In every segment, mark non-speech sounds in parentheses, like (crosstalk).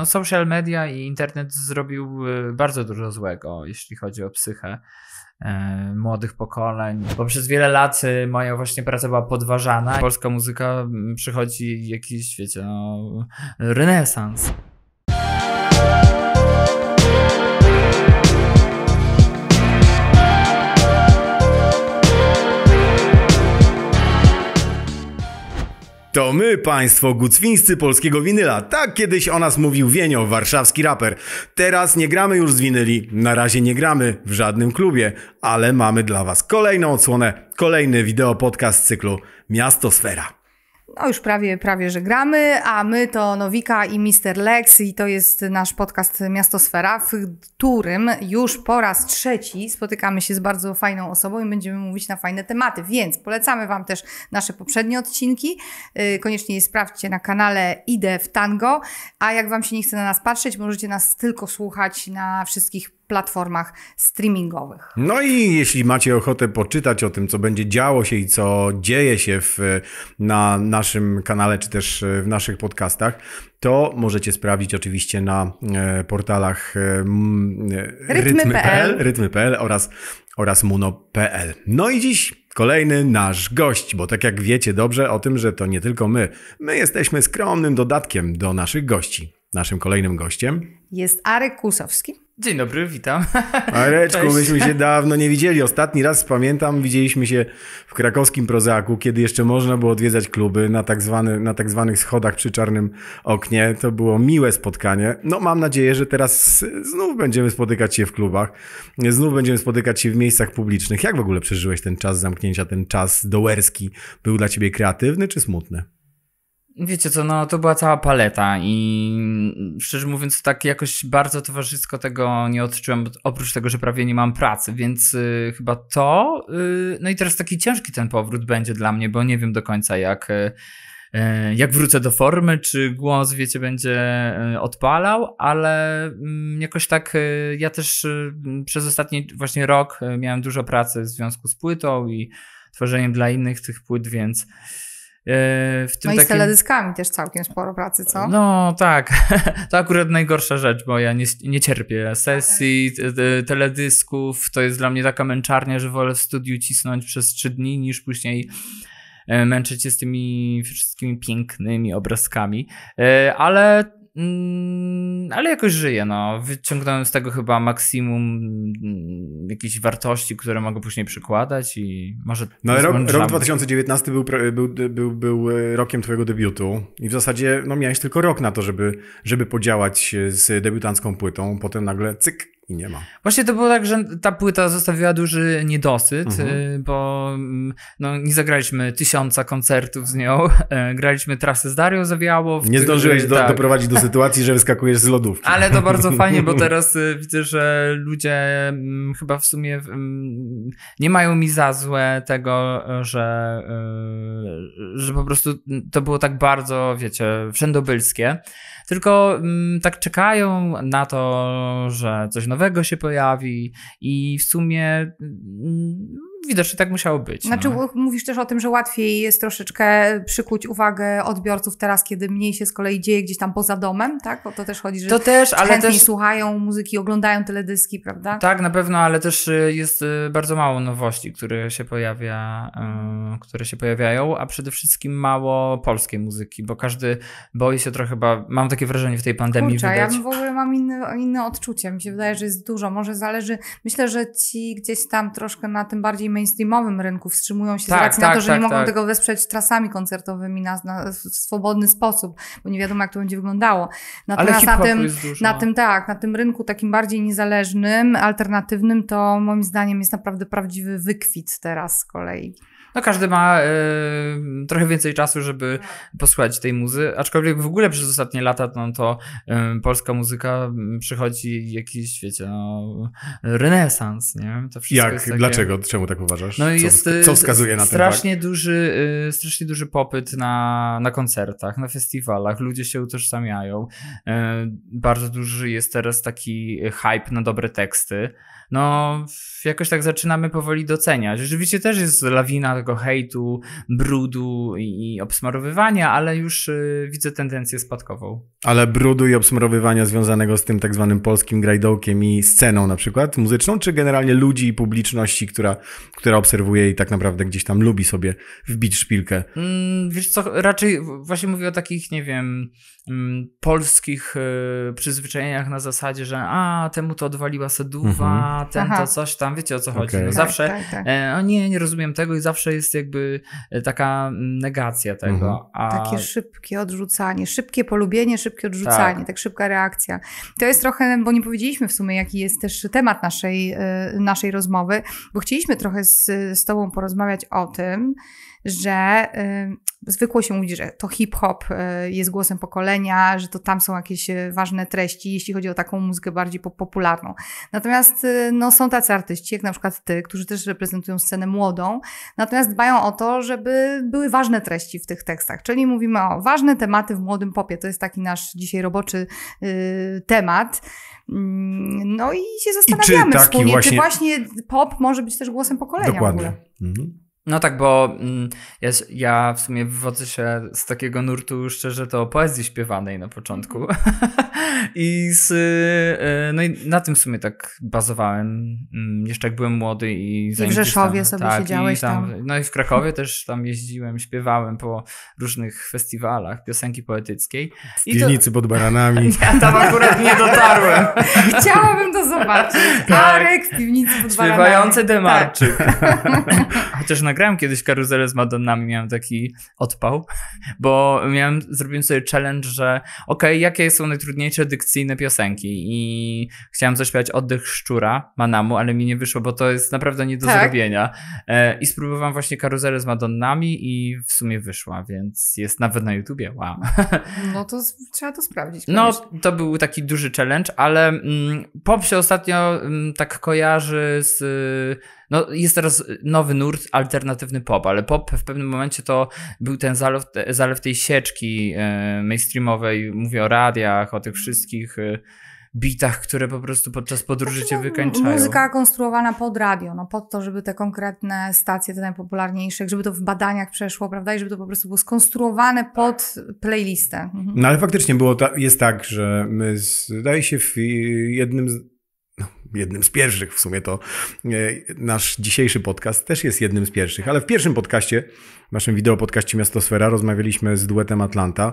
no social media i internet zrobił y, bardzo dużo złego, jeśli chodzi o psychę e, młodych pokoleń, bo przez wiele lat y, moja właśnie praca była podważana. Polska muzyka mm, przychodzi jakiś, wiecie, no, renesans. To my, państwo gucwińscy polskiego winyla. Tak kiedyś o nas mówił Wienio, warszawski raper. Teraz nie gramy już z winyli. Na razie nie gramy w żadnym klubie, ale mamy dla was kolejną odsłonę, kolejny wideo podcast cyklu Miasto Sfera no już prawie, prawie, że gramy, a my to Nowika i Mister Lex i to jest nasz podcast Miastosfera, w którym już po raz trzeci spotykamy się z bardzo fajną osobą i będziemy mówić na fajne tematy, więc polecamy Wam też nasze poprzednie odcinki, y, koniecznie je sprawdźcie na kanale Idę w Tango, a jak Wam się nie chce na nas patrzeć, możecie nas tylko słuchać na wszystkich platformach streamingowych. No i jeśli macie ochotę poczytać o tym, co będzie działo się i co dzieje się w, na naszym kanale, czy też w naszych podcastach, to możecie sprawdzić oczywiście na e, portalach e, e, rytmy.pl rytmy.pl oraz, oraz muno.pl. No i dziś kolejny nasz gość, bo tak jak wiecie dobrze o tym, że to nie tylko my, my jesteśmy skromnym dodatkiem do naszych gości. Naszym kolejnym gościem jest Arek Kusowski. Dzień dobry, witam. (laughs) Areczku, Cześć. myśmy się (laughs) dawno nie widzieli. Ostatni raz pamiętam, widzieliśmy się w krakowskim prozaku, kiedy jeszcze można było odwiedzać kluby na tak, zwany, na tak zwanych schodach przy czarnym oknie. To było miłe spotkanie. No mam nadzieję, że teraz znów będziemy spotykać się w klubach, znów będziemy spotykać się w miejscach publicznych. Jak w ogóle przeżyłeś ten czas zamknięcia, ten czas dołerski? Był dla ciebie kreatywny czy smutny? Wiecie co, no to była cała paleta i szczerze mówiąc tak jakoś bardzo towarzysko tego nie odczułem, oprócz tego, że prawie nie mam pracy, więc y, chyba to, y, no i teraz taki ciężki ten powrót będzie dla mnie, bo nie wiem do końca jak, y, y jak wrócę do formy, czy głos, wiecie, będzie y, odpalał, ale mm, jakoś tak y, ja też przez ostatni właśnie rok miałem dużo pracy w związku z płytą i tworzeniem dla innych tych płyt, więc E, w tym no i z teledyskami też całkiem sporo pracy, co? No tak, (laughs) to akurat najgorsza rzecz, bo ja nie, nie cierpię sesji, teledysków, to jest dla mnie taka męczarnia, że wolę w studiu cisnąć przez trzy dni niż później e, męczyć się z tymi wszystkimi pięknymi obrazkami, e, ale Mm, ale jakoś żyję. No. Wyciągnąłem z tego chyba maksimum mm, jakichś wartości, które mogę później przykładać i może... No rok, rok 2019 był, był, był, był e, rokiem twojego debiutu i w zasadzie no, miałeś tylko rok na to, żeby, żeby podziałać z debiutancką płytą. Potem nagle cyk, i nie ma. Właśnie to było tak, że ta płyta zostawiła duży niedosyt, mhm. Y, bo mm, no, nie zagraliśmy tysiąca koncertów z nią, (laughs) e, graliśmy trasy z Darią Zawiało. Nie zdążyłeś do, tak. doprowadzić do sytuacji, że wyskakujesz z lodówki. Ale to bardzo (laughs) fajnie, bo teraz y, widzę, że ludzie mm, chyba w sumie mm, nie mają mi za złe tego, e, że, e, że po prostu to było tak bardzo, wiecie, wszędobylskie tylko mm, tak czekają na to, że coś nowego się pojawi i w sumie mm, widocznie tak musiało być. Znaczy, no. mówisz też o tym, że łatwiej jest troszeczkę przykuć uwagę odbiorców teraz, kiedy mniej się z kolei dzieje gdzieś tam poza domem, tak? Bo to też chodzi, że to też, ale chętniej też... słuchają muzyki, oglądają teledyski, prawda? Tak, na pewno, ale też y, jest y, bardzo mało nowości, które się pojawia, y, które się pojawiają, a przede wszystkim mało polskiej muzyki, bo każdy boi się trochę chyba, mam takie wrażenie w tej pandemii Kurczę, widać. ja w ogóle mam inne, inne odczucie, mi się wydaje, że jest dużo, może zależy, myślę, że ci gdzieś tam troszkę na tym bardziej mainstreamowym rynku wstrzymują się tak, z racji tak, na to, że tak, nie mogą tak. tego wesprzeć trasami koncertowymi na, na, w swobodny sposób, bo nie wiadomo, jak to będzie wyglądało. Natomiast na tym, na tym tak, na tym rynku takim bardziej niezależnym, alternatywnym, to moim zdaniem jest naprawdę prawdziwy wykwit teraz z kolei no każdy ma y, trochę więcej czasu, żeby posłuchać tej muzy, aczkolwiek w ogóle przez ostatnie lata no, to y, polska muzyka mm, przychodzi jakiś, wiecie, no, renesans, nie? To wszystko Jak? Takie... Dlaczego? Czemu tak uważasz? No jest, co e, wskazuje na strasznie ten fakt? Duży, y, strasznie duży popyt na, na koncertach, na festiwalach, ludzie się utożsamiają. bardzo duży jest teraz taki hype na dobre teksty no jakoś tak zaczynamy powoli doceniać. Rzeczywiście też jest lawina tego hejtu, brudu i, obsmarowywania, ale już y, widzę tendencję spadkową. Ale brudu i obsmarowywania związanego z tym tak zwanym polskim grajdołkiem i sceną na przykład muzyczną, czy generalnie ludzi i publiczności, która, która obserwuje i tak naprawdę gdzieś tam lubi sobie wbić szpilkę? Mm, wiesz co, raczej właśnie mówię o takich, nie wiem, Mm, polskich e, przyzwyczajeniach na zasadzie, że a, temu to odwaliła seduwa, mhm. ten to coś tam, wiecie o co chodzi. No zawsze, tak, tak, tak. E, o nie, nie rozumiem tego i zawsze jest jakby e, taka mm, negacja tego. Mhm. A... Takie szybkie odrzucanie, szybkie polubienie, szybkie odrzucanie, tak. tak szybka reakcja. To jest trochę, bo nie powiedzieliśmy w sumie, jaki jest też temat naszej, naszej rozmowy, bo chcieliśmy trochę z, z tobą porozmawiać o tym, że y, zwykło się mówić, że to hip-hop y, jest głosem pokolenia, że to tam są jakieś y, ważne treści, jeśli chodzi o taką muzykę bardziej popularną. Natomiast y, no, są tacy artyści, jak na przykład ty, którzy też reprezentują scenę młodą, natomiast dbają o to, żeby były ważne treści w tych tekstach. Czyli mówimy o ważne tematy w młodym popie. To jest taki nasz dzisiaj roboczy y, temat. Mm, no i się zastanawiamy I czy wspólnie, właśnie... czy właśnie pop może być też głosem pokolenia Dokładnie. w ogóle. Mhm. No tak, bo mm, ja, ja, w sumie wywodzę się z takiego nurtu szczerze to poezji śpiewanej na początku. Mhm. (laughs) I z, y, y, no i na tym w sumie tak bazowałem. Mm, jeszcze jak byłem młody i I w Rzeszowie sobie tak, siedziałeś tam, tam, No i w Krakowie (laughs) też tam jeździłem, śpiewałem po różnych festiwalach piosenki poetyckiej. W I piwnicy to... pod baranami. Ja (laughs) tam akurat nie dotarłem. Chciałabym to zobaczyć. Darek tak. w piwnicy pod Śpiewający baranami. Śpiewający Demarczyk. Tak. Chociaż na grałem kiedyś karuzelę z Madonnami, miałem taki odpał, (laughs) bo miałem, zrobiłem sobie challenge, że ok, jakie są najtrudniejsze dykcyjne piosenki i chciałem zaśpiewać Oddech Szczura Manamu, ale mi nie wyszło, bo to jest naprawdę nie do tak. zrobienia. E, I spróbowałem właśnie karuzelę z Madonnami i w sumie wyszła, więc jest nawet na YouTubie, wow. (laughs) No to trzeba to sprawdzić. No, koniecznie. No, to był taki duży challenge, ale mm, pop się ostatnio mm, tak kojarzy z no jest teraz nowy nurt, alternatywny pop, ale pop w pewnym momencie to był ten zalew, zalew tej sieczki e, mainstreamowej, mówię o radiach, o tych wszystkich e, bitach, które po prostu podczas podróży cię znaczy, no, wykańczają. Muzyka konstruowana pod radio, no pod to, żeby te konkretne stacje, te najpopularniejsze, żeby to w badaniach przeszło, prawda, i żeby to po prostu było skonstruowane pod playlistę. Mhm. No ale faktycznie było ta, jest tak, że my zdaje się w jednym z jednym z pierwszych w sumie to e, nasz dzisiejszy podcast też jest jednym z pierwszych, ale w pierwszym podcaście w naszym miasto Miastosfera rozmawialiśmy z duetem Atlanta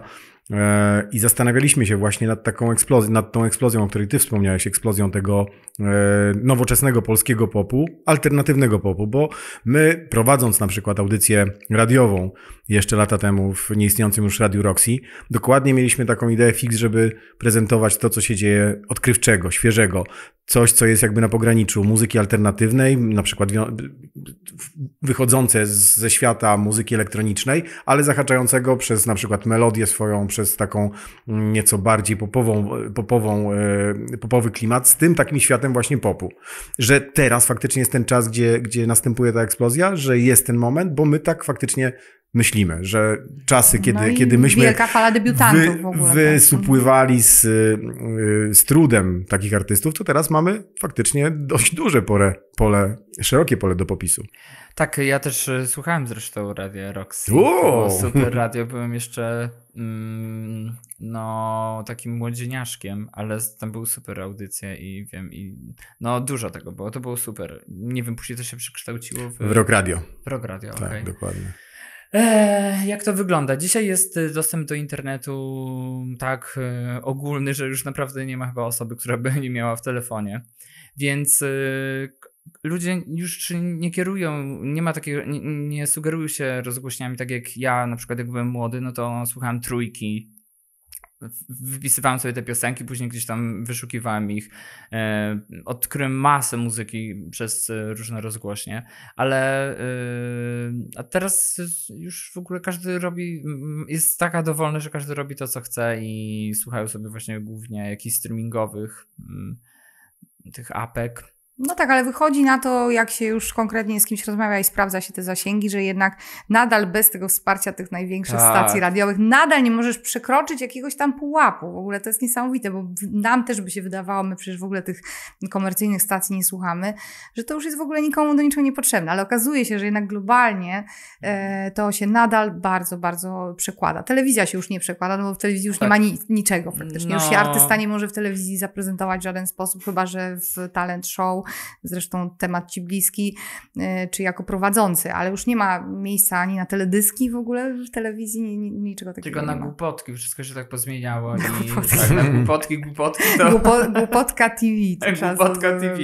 e, i zastanawialiśmy się właśnie nad taką eksplozją, nad tą eksplozją, o której ty wspomniałeś, eksplozją tego e, nowoczesnego polskiego popu, alternatywnego popu, bo my prowadząc na przykład audycję radiową jeszcze lata temu w nieistniejącym już Radiu Roxy, dokładnie mieliśmy taką ideę fix, żeby prezentować to, co się dzieje odkrywczego, świeżego, coś, co jest jakby na pograniczu muzyki alternatywnej, na przykład wychodzące ze świata muzyki muzyki elektronicznej, ale zahaczającego przez na przykład melodię swoją, przez taką mm, nieco bardziej popową, e, popową, e, popowy klimat, z tym takim światem właśnie popu. Że teraz faktycznie jest ten czas, gdzie, gdzie następuje ta eksplozja, że jest ten moment, bo my tak faktycznie myślimy, że czasy, no kiedy, no kiedy myśmy wielka fala debiutantów wy, w ogóle, tak. wysupływali z, y, z trudem takich artystów, to teraz mamy faktycznie dość duże pole, pole szerokie pole do popisu. Tak, ja też y, słuchałem zresztą radio Roxy. Wow. Super (laughs) radio, byłem jeszcze mm, no takim młodzieniaszkiem, ale tam były super audycje i wiem, i no dużo tego było, to było super. Nie wiem, później to się przekształciło w... W Rock Radio. W Rock Radio, tak, okej. Okay. dokładnie. Eee, jak to wygląda? Dzisiaj jest y, dostęp do internetu mm, tak e, ogólny, że już naprawdę nie ma chyba osoby, która by (laughs) nie miała w telefonie. Więc e, ludzie już nie kierują, nie ma takiego, nie, nie sugerują się rozgłośniami tak jak ja, na przykład jak byłem młody, no to słuchałem trójki wypisywałem sobie te piosenki, później gdzieś tam wyszukiwałem ich. E, odkryłem masę muzyki przez e, różne rozgłośnie, ale e, a teraz już w ogóle każdy robi, jest taka dowolność, że każdy robi to, co chce i słuchają sobie właśnie głównie jakichś streamingowych mm, tych apek no tak, ale wychodzi na to, jak się już konkretnie z kimś rozmawia i sprawdza się te zasięgi, że jednak nadal bez tego wsparcia tych największych tak. stacji radiowych, nadal nie możesz przekroczyć jakiegoś tam pułapu. W ogóle to jest niesamowite, bo nam też by się wydawało, my przecież w ogóle tych komercyjnych stacji nie słuchamy, że to już jest w ogóle nikomu do niczego niepotrzebne. Ale okazuje się, że jednak globalnie e, to się nadal bardzo, bardzo przekłada. Telewizja się już nie przekłada, no bo w telewizji już tak. nie ma ni niczego praktycznie. No. Już się no. artysta nie może w telewizji zaprezentować w żaden sposób, chyba że w talent show zresztą temat Ci bliski, e, czy jako prowadzący, ale już nie ma miejsca ani na teledyski w ogóle w telewizji, niczego takiego Tylko na nie głupotki, wszystko się tak pozmieniało. Na i, tak, głupotki. Tak, na głupotki, głupotki. To... Głupo, głupotka TV. (laughs) Głupotka TV.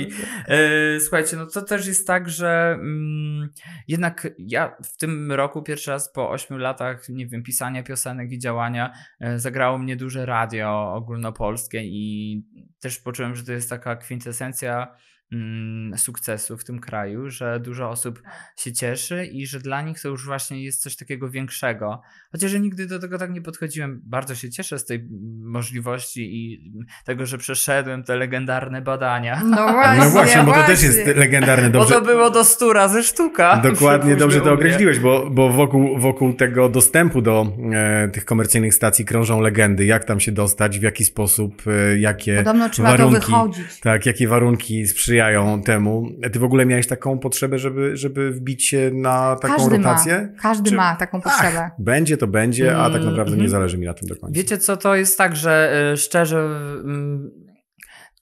E, słuchajcie, no to też jest tak, że mm, jednak ja w tym roku pierwszy raz po 8 latach, nie wiem, pisania piosenek i działania e, zagrało mnie duże radio ogólnopolskie i też poczułem, że to jest taka kwintesencja Mm, sukcesu w tym kraju, że dużo osób się cieszy i że dla nich to już właśnie jest coś takiego większego. Chociaż ja nigdy do tego tak nie podchodziłem. Bardzo się cieszę z tej możliwości i tego, że przeszedłem te legendarne badania. No (laughs) właśnie, no, no właśnie bo to też jest legendarne. Dobrze, bo to było do stu razy sztuka. Dokładnie, (laughs) dobrze to określiłeś, bo, bo wokół, wokół tego dostępu do e, tych komercyjnych stacji krążą legendy, jak tam się dostać, w jaki sposób, e, jakie Podobno trzeba warunki, to wychodzić. Tak, jakie warunki sprzyjają sprzyjają temu. Ty w ogóle miałeś taką potrzebę, żeby, żeby wbić się na taką Każdy rotację? Ma. Każdy Czy... ma taką potrzebę. Ach, będzie to będzie, a tak naprawdę mm -hmm. nie mhm. zależy mi na tym do końca. Wiecie co, to jest tak, że e, szczerze mm,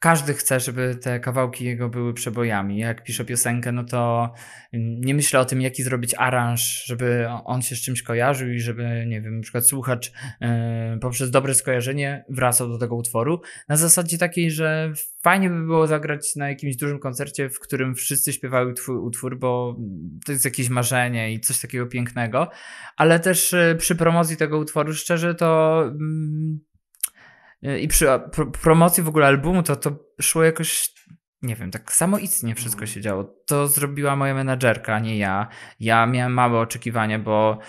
każdy chce, żeby te kawałki jego były przebojami. Jak piszę piosenkę, no to nie myślę o tym, jaki zrobić aranż, żeby on się z czymś kojarzył i żeby, nie wiem, na przykład słuchacz yy, poprzez dobre skojarzenie wracał do tego utworu. Na zasadzie takiej, że fajnie by było zagrać na jakimś dużym koncercie, w którym wszyscy śpiewały twój utwór, bo to jest jakieś marzenie i coś takiego pięknego, ale też e, przy promocji tego utworu, szczerze, to. Yy, E, i przy pro, promocji w ogóle albumu to to szło jakoś nie wiem, tak samoistnie wszystko mm. się działo. To zrobiła moja menadżerka, nie ja. Ja miałem małe oczekiwania, bo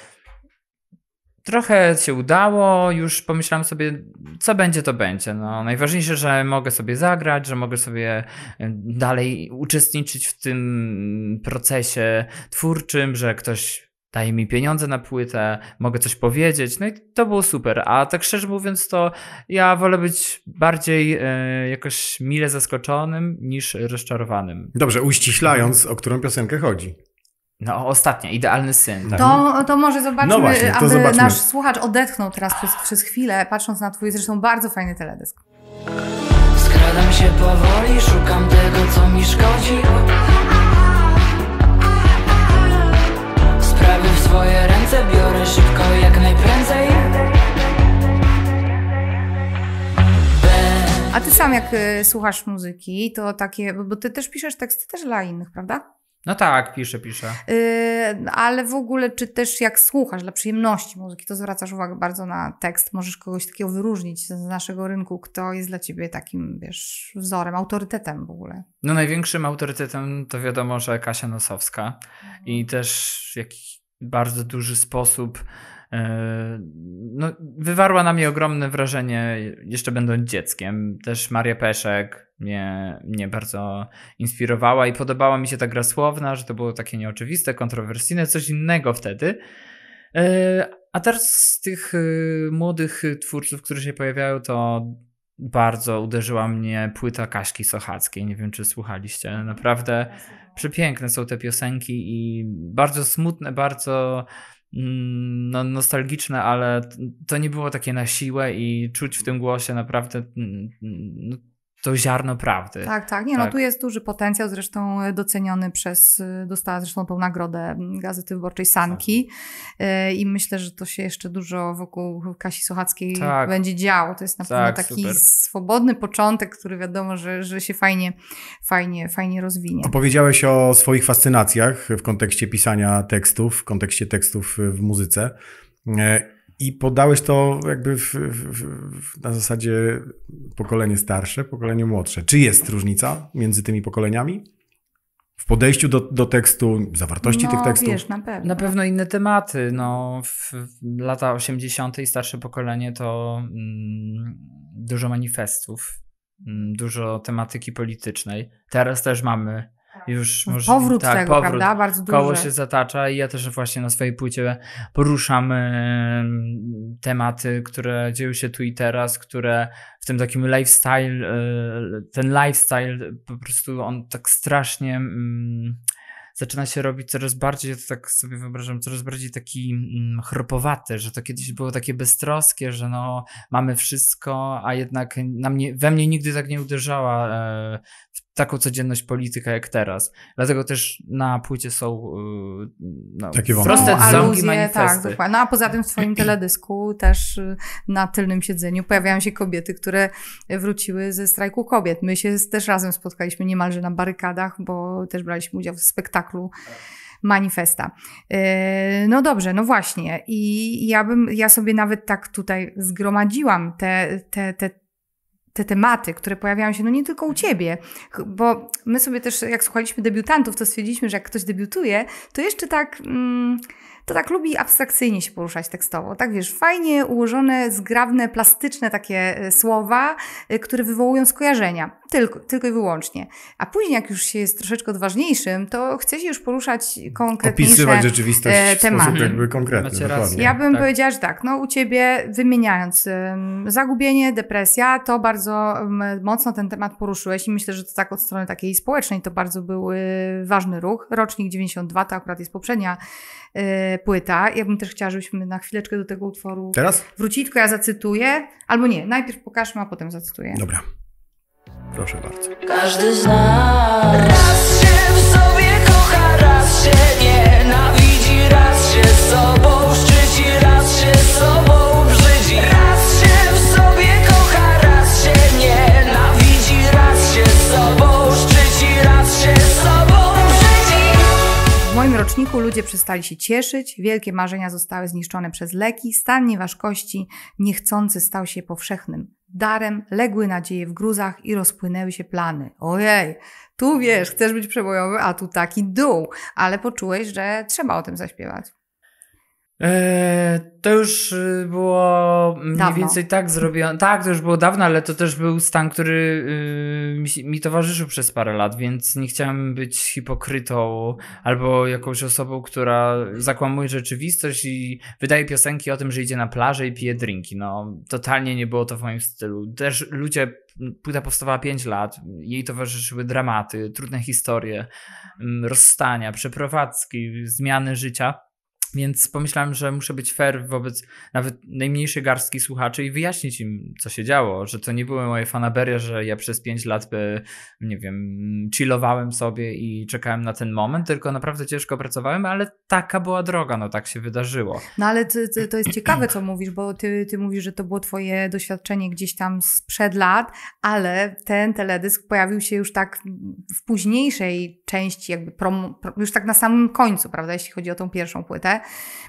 trochę się udało, już pomyślałam sobie, co będzie, to będzie. No, najważniejsze, że mogę sobie zagrać, że mogę sobie dalej uczestniczyć w tym procesie twórczym, że ktoś daje mi pieniądze na płytę, mogę coś powiedzieć, no i to było super. A tak szczerze mówiąc, to ja wolę być bardziej e, jakoś mile zaskoczonym niż rozczarowanym. Dobrze, uściślając, o którą piosenkę chodzi. No, ostatnia, idealny syn. Tak? To, to może zobaczmy, no właśnie, aby zobaczmy. nasz słuchacz odetchnął teraz przez, przez chwilę, patrząc na twój zresztą bardzo fajny teledysk. Skradam się powoli, szukam tego, co mi szkodzi. swoje ręce biorę szybko jak najprędzej A ty sam jak y, słuchasz muzyki, to takie, bo ty też piszesz teksty też dla innych, prawda? No tak, piszę, piszę. Y, ale w ogóle, czy też jak słuchasz dla przyjemności muzyki, to zwracasz uwagę bardzo na tekst. Możesz kogoś takiego wyróżnić z naszego rynku, kto jest dla ciebie takim, wiesz, wzorem, autorytetem w ogóle. No największym autorytetem to wiadomo, że Kasia Nosowska. Mhm. I też jakiś bardzo duży sposób e, no, wywarła na mnie ogromne wrażenie, jeszcze będąc dzieckiem. Też Maria Peszek mnie, mnie bardzo inspirowała i podobała mi się ta gra słowna, że to było takie nieoczywiste, kontrowersyjne, coś innego wtedy. E, a teraz z tych e, młodych twórców, którzy się pojawiają, to bardzo uderzyła mnie płyta Kaśki Sochackiej. Nie wiem, czy słuchaliście. Naprawdę przepiękne są te piosenki i bardzo smutne, bardzo mm, no, nostalgiczne, ale to nie było takie na siłę i czuć w tym głosie naprawdę no, to ziarno prawdy. Tak, tak. Nie, no tak. no tu jest duży potencjał, zresztą e, doceniony przez, e, dostała zresztą tą nagrodę Gazety Wyborczej Sanki tak. E, i myślę, że to się jeszcze dużo wokół Kasi Sochackiej tak. będzie działo. To jest na pewno tak, taki super. swobodny początek, który wiadomo, że, że się fajnie, fajnie, fajnie rozwinie. Opowiedziałeś o swoich fascynacjach w kontekście pisania tekstów, w kontekście tekstów w muzyce. I podałeś to jakby w, w, w, na zasadzie pokolenie starsze, pokolenie młodsze. Czy jest różnica między tymi pokoleniami? W podejściu do, do tekstu, zawartości no, tych tekstów? Wiesz, na pewno. Na pewno inne tematy. No, w, lata 80. i starsze pokolenie to mm, dużo manifestów, mm, dużo tematyki politycznej. Teraz też mamy już no, może, powrót tak, tego, powrót. prawda? Bardzo duży. Koło się zatacza i ja też właśnie na swojej płycie poruszam tematy, które dzieją się tu i teraz, które w tym takim lifestyle, e, ten lifestyle po prostu on tak strasznie mm, zaczyna się robić coraz bardziej, ja to tak sobie wyobrażam, coraz bardziej taki mm, chropowaty, że to kiedyś było takie beztroskie, że no mamy wszystko, a jednak na mnie, we mnie nigdy tak nie uderzała e, taką codzienność polityka jak teraz. Dlatego też na płycie są y, no, Takie proste no, aluzje, Tak, dokładnie. No a poza tym w swoim (clears throat) teledysku też y, na tylnym siedzeniu pojawiają się kobiety, które wróciły ze strajku kobiet. My się też razem spotkaliśmy niemalże na barykadach, bo też braliśmy udział w spektaklu manifesta. Y, no dobrze, no właśnie. I ja bym, ja sobie nawet tak tutaj zgromadziłam te, te, te te tematy, które pojawiają się, no nie tylko u ciebie, bo my sobie też, jak słuchaliśmy debiutantów, to stwierdziliśmy, że jak ktoś debiutuje, to jeszcze tak. Mm, to tak lubi abstrakcyjnie się poruszać tekstowo. Tak wiesz, fajnie ułożone, zgrabne, plastyczne takie e, słowa, e, które wywołują skojarzenia. Tylko, tylko i wyłącznie. A później, jak już się jest troszeczkę odważniejszym, to chce się już poruszać konkretniejsze Opisywać e, rzeczywistość tematy. w sposób jakby konkretny. Ja bym tak. powiedziała, że tak, no u ciebie wymieniając zagubienie, depresja, to bardzo mocno ten temat poruszyłeś i myślę, że to tak od strony takiej społecznej to bardzo był ważny ruch. Rocznik 92 to akurat jest poprzednia płyta. Ja bym też chciała, żebyśmy na chwileczkę do tego utworu Teraz? wrócili, tylko ja zacytuję. Albo nie, najpierw pokażmy, a potem zacytuję. Dobra. Proszę bardzo. Każdy z nas raz się w sobie kocha, raz się nienawidzi, raz się z sobą szczyci, raz się sobą roczniku ludzie przestali się cieszyć, wielkie marzenia zostały zniszczone przez leki, stan nieważkości niechcący stał się powszechnym. Darem legły nadzieje w gruzach i rozpłynęły się plany. Ojej, tu wiesz, chcesz być przebojowy, a tu taki dół, ale poczułeś, że trzeba o tym zaśpiewać. E, to już y, było mniej dawno. więcej tak zrobione. Tak, to już było dawno, ale to też był stan, który y, mi towarzyszył przez parę lat, więc nie chciałem być hipokrytą albo jakąś osobą, która zakłamuje rzeczywistość i wydaje piosenki o tym, że idzie na plażę i pije drinki. No, totalnie nie było to w moim stylu. Też ludzie płyta powstawała 5 lat, jej towarzyszyły dramaty, trudne historie, mm, rozstania, przeprowadzki, zmiany życia. Więc pomyślałem, że muszę być fair wobec nawet najmniejszej garstki słuchaczy i wyjaśnić im, co się działo, że to nie były moje fanaberie, że ja przez pięć lat, by, nie wiem, chillowałem sobie i czekałem na ten moment, tylko naprawdę ciężko pracowałem, ale taka była droga, no tak się wydarzyło. No ale to jest ciekawe, co mówisz, bo ty, ty mówisz, że to było twoje doświadczenie gdzieś tam sprzed lat, ale ten teledysk pojawił się już tak w późniejszej części, jakby prom, już tak na samym końcu, prawda, jeśli chodzi o tą pierwszą płytę.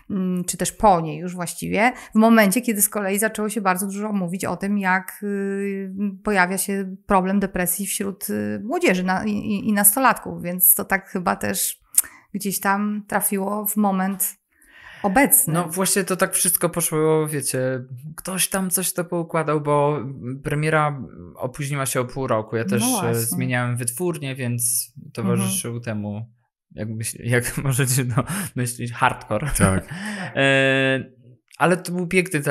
Mm, czy też po niej już właściwie, w momencie, kiedy z kolei zaczęło się bardzo dużo mówić o tym, jak y, pojawia się problem depresji wśród y, młodzieży i nastolatków, więc to tak chyba też gdzieś tam trafiło w moment obecny. No właśnie to tak wszystko poszło, wiecie, ktoś tam coś to poukładał, bo premiera opóźniła się o pół roku. Ja no też no zmieniałem wytwórnię, więc towarzyszył mhm. temu jak, myśl, (laughs) jak możecie to no, hardcore. Tak. (laughs) E, ale to był piękny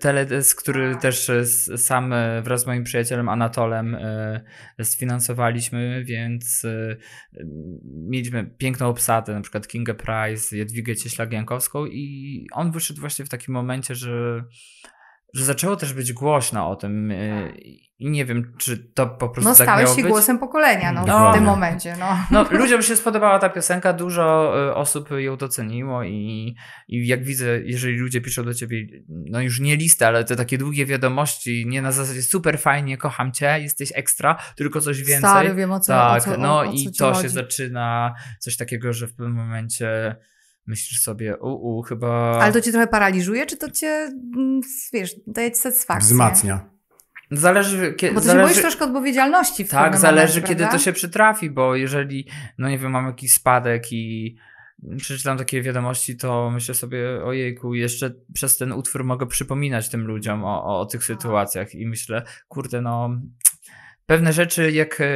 teledysk, który też sam e, wraz z moim przyjacielem Anatolem e, sfinansowaliśmy, więc mieliśmy piękną obsadę, na przykład Kingę Price, Jadwigę cieślak i on wyszedł właśnie w takim momencie, że że zaczęło też być głośno o tym e, tak. i nie wiem, czy to po prostu. No, tak stałeś się być. głosem pokolenia no, no, w tym momencie. No. no. (laughs) ludziom się spodobała ta piosenka, dużo e, osób ją doceniło i, i jak widzę, jeżeli ludzie piszą do ciebie, no już nie listy, ale te takie długie wiadomości, nie na zasadzie super fajnie, kocham cię, jesteś ekstra, tylko coś więcej. Stary, wiem o co Tak, o co, no o, o co i to chodzi. się zaczyna coś takiego, że w pewnym momencie myślisz sobie, u, u chyba... Ale to cię trochę paraliżuje, czy to cię, mm, wiesz, daje ci satysfakcję? Wzmacnia. No zależy, kiedy. Bo ty zależy, się boisz troszkę odpowiedzialności w Tak, zależy, momencie, kiedy to się przytrafi, bo jeżeli, no nie wiem, mam jakiś spadek i przeczytam takie wiadomości, to myślę sobie, ojejku, jeszcze przez ten utwór mogę przypominać tym ludziom o, o tych tak. sytuacjach i myślę, kurde, no pewne rzeczy, jak e,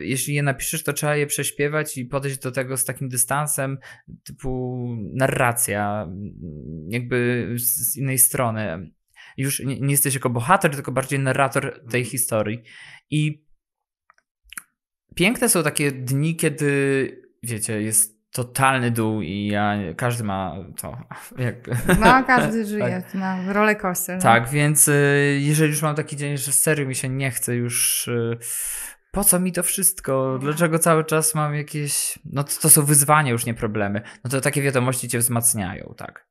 jeśli je napiszesz, to trzeba je prześpiewać i podejść do tego z takim dystansem, typu narracja, jakby z innej strony. Już nie, jesteś jako bohater, tylko bardziej narrator tej historii. I piękne są takie dni, kiedy wiecie, jest totalny dół i ja, każdy ma to. (laughs) Jakby. No, każdy (laughs) żyje tak. na rollercoaster. No. Tak, więc y, jeżeli już mam taki dzień, że serio mi się nie chce już y, po co mi to wszystko? Dlaczego cały czas mam jakieś. No to, to są wyzwania, już nie problemy. No to takie wiadomości cię wzmacniają, tak.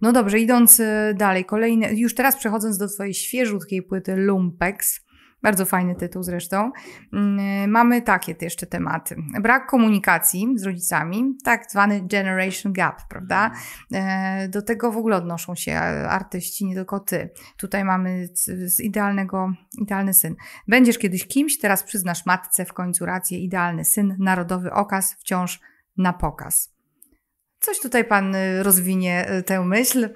No dobrze, idąc y, dalej, kolejne, już teraz przechodząc do twojej świeżutkiej płyty Lumpex, bardzo fajny tytuł zresztą. Mm, mamy takie jeszcze tematy. Brak komunikacji z rodzicami, tak zwany generation gap, prawda? Mhm. E, do tego w ogóle odnoszą się artyści, nie tylko ty. Tutaj mamy z idealnego, idealny syn. Będziesz kiedyś kimś, teraz przyznasz matce w końcu rację, idealny syn, narodowy okaz, wciąż na pokaz. Coś tutaj pan y, rozwinie y, tę myśl.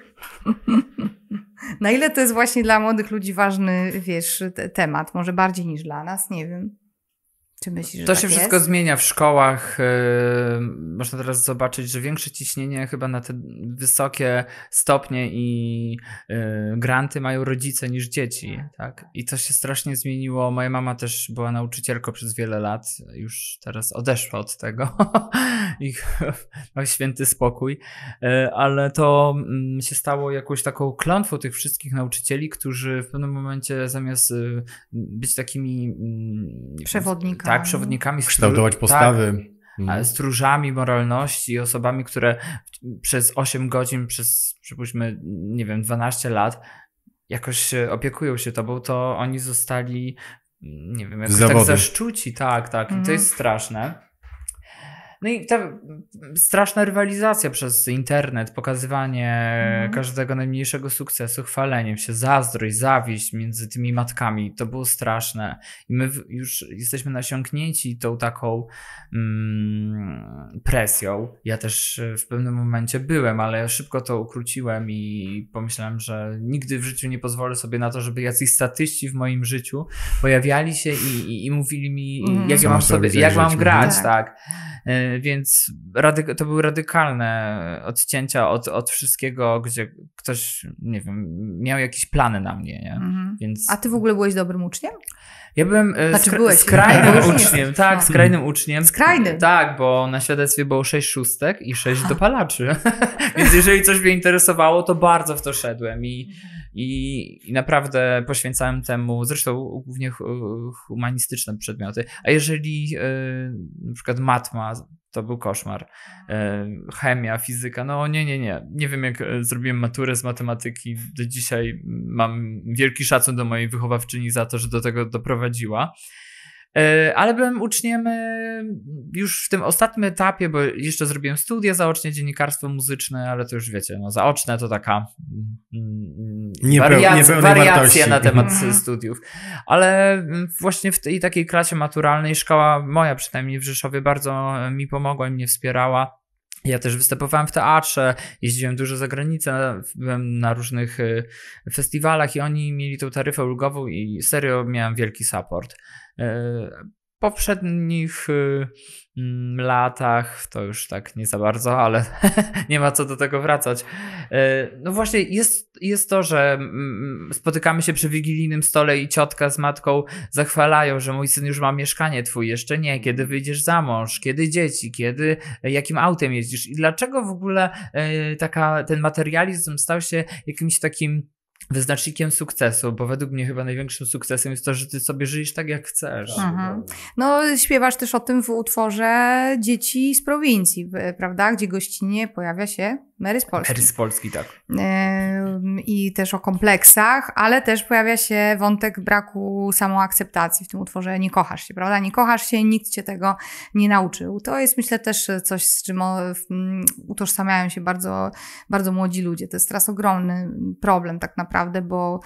(laughs) Na ile to jest właśnie dla młodych ludzi ważny, wiesz, temat? Może bardziej niż dla nas, nie wiem. Czy myślisz, to się tak wszystko zmienia w szkołach. Y, można teraz zobaczyć, że większe ciśnienie chyba na te wysokie stopnie i y, granty mają rodzice niż dzieci. Tak. tak? I to się strasznie zmieniło. Moja mama też była nauczycielką przez wiele lat, już teraz odeszła od tego (laughs) i (laughs) ma święty spokój, y, ale to mm, się stało jakąś taką klątwą tych wszystkich nauczycieli, którzy w pewnym momencie zamiast być takimi mm, przewodnikami, tak, przewodnikami... Kształtować tak, postawy. Tak, stróżami moralności, osobami, które przez 8 godzin, przez przypuśćmy, nie wiem, 12 lat jakoś opiekują się tobą, to oni zostali, mm, nie wiem, jakoś tak Zawody. tak zaszczuci, tak, tak. I to jest mhm. straszne. No i ta straszna rywalizacja przez internet, pokazywanie mm. każdego najmniejszego sukcesu, chwaleniem się, zazdrość, zawiść między tymi matkami, to było straszne. I my już jesteśmy nasiąknięci tą taką mm, presją. Ja też w pewnym momencie byłem, ale szybko to ukróciłem i pomyślałem, że nigdy w życiu nie pozwolę sobie na to, żeby jacyś statyści w moim życiu pojawiali się i, i, i mówili mi, mm. jak, ja mam, sobie, jak mam grać, tak. tak. E, więc to były radykalne odcięcia od, od wszystkiego, gdzie ktoś, nie wiem, miał jakieś plany na mnie. Nie? Mhm. Więc... A ty w ogóle byłeś dobrym uczniem? Ja byłem e, znaczy, skra- byłeś, skrajnym nie? No. uczniem, tak, no. skrajnym uczniem. Skrajnym? Tak, bo na świadectwie było sześć szóstek i sześć dopalaczy. (laughs) Więc jeżeli coś mnie interesowało, to bardzo w to szedłem i, i, i naprawdę poświęcałem temu, zresztą głównie humanistyczne przedmioty. A jeżeli e, na przykład mat ma to był koszmar. Mhm. Chemia, fizyka, no nie, nie, nie. Nie wiem, jak e, zrobiłem maturę z matematyki. Do dzisiaj mam wielki szacun do mojej wychowawczyni za to, że do tego doprowadziła. E, ale byłem uczniem e, już w tym ostatnim etapie, bo jeszcze zrobiłem studia zaocznie, dziennikarstwo muzyczne, ale to już wiecie, no zaoczne to taka mm, mm, nie wariacja na temat mhm. (laughs) studiów. Ale mm, właśnie w tej takiej klasie maturalnej szkoła moja przynajmniej w Rzeszowie bardzo mi pomogła i mnie wspierała. Ja też występowałem w teatrze, jeździłem dużo za granicę, byłem na różnych e, festiwalach i oni mieli tą taryfę ulgową i serio miałem wielki support. E, poprzednich y, mm, latach, to już tak nie za bardzo, ale (laughs) nie ma co do tego wracać. E, no właśnie jest, jest to, że mm, mm, spotykamy się przy wigilijnym stole i ciotka z matką zachwalają, że mój syn już ma mieszkanie, twój jeszcze nie, kiedy wyjdziesz za mąż, kiedy dzieci, kiedy, e, jakim autem jeździsz i dlaczego w ogóle taka, ten materializm stał się jakimś takim wyznacznikiem sukcesu, bo według mnie chyba największym sukcesem jest to, że ty sobie żyjesz tak, jak chcesz. Mhm. No, śpiewasz też o tym w utworze Dzieci z prowincji, prawda? Gdzie gościnnie pojawia się Mary z Polski. Mary z Polski, tak. I też o kompleksach, ale też pojawia się wątek braku samoakceptacji w tym utworze Nie kochasz się, prawda? Nie kochasz się i nikt cię tego nie nauczył. To jest myślę też coś, z czym utożsamiają się bardzo, bardzo młodzi ludzie. To jest teraz ogromny problem tak naprawdę, bo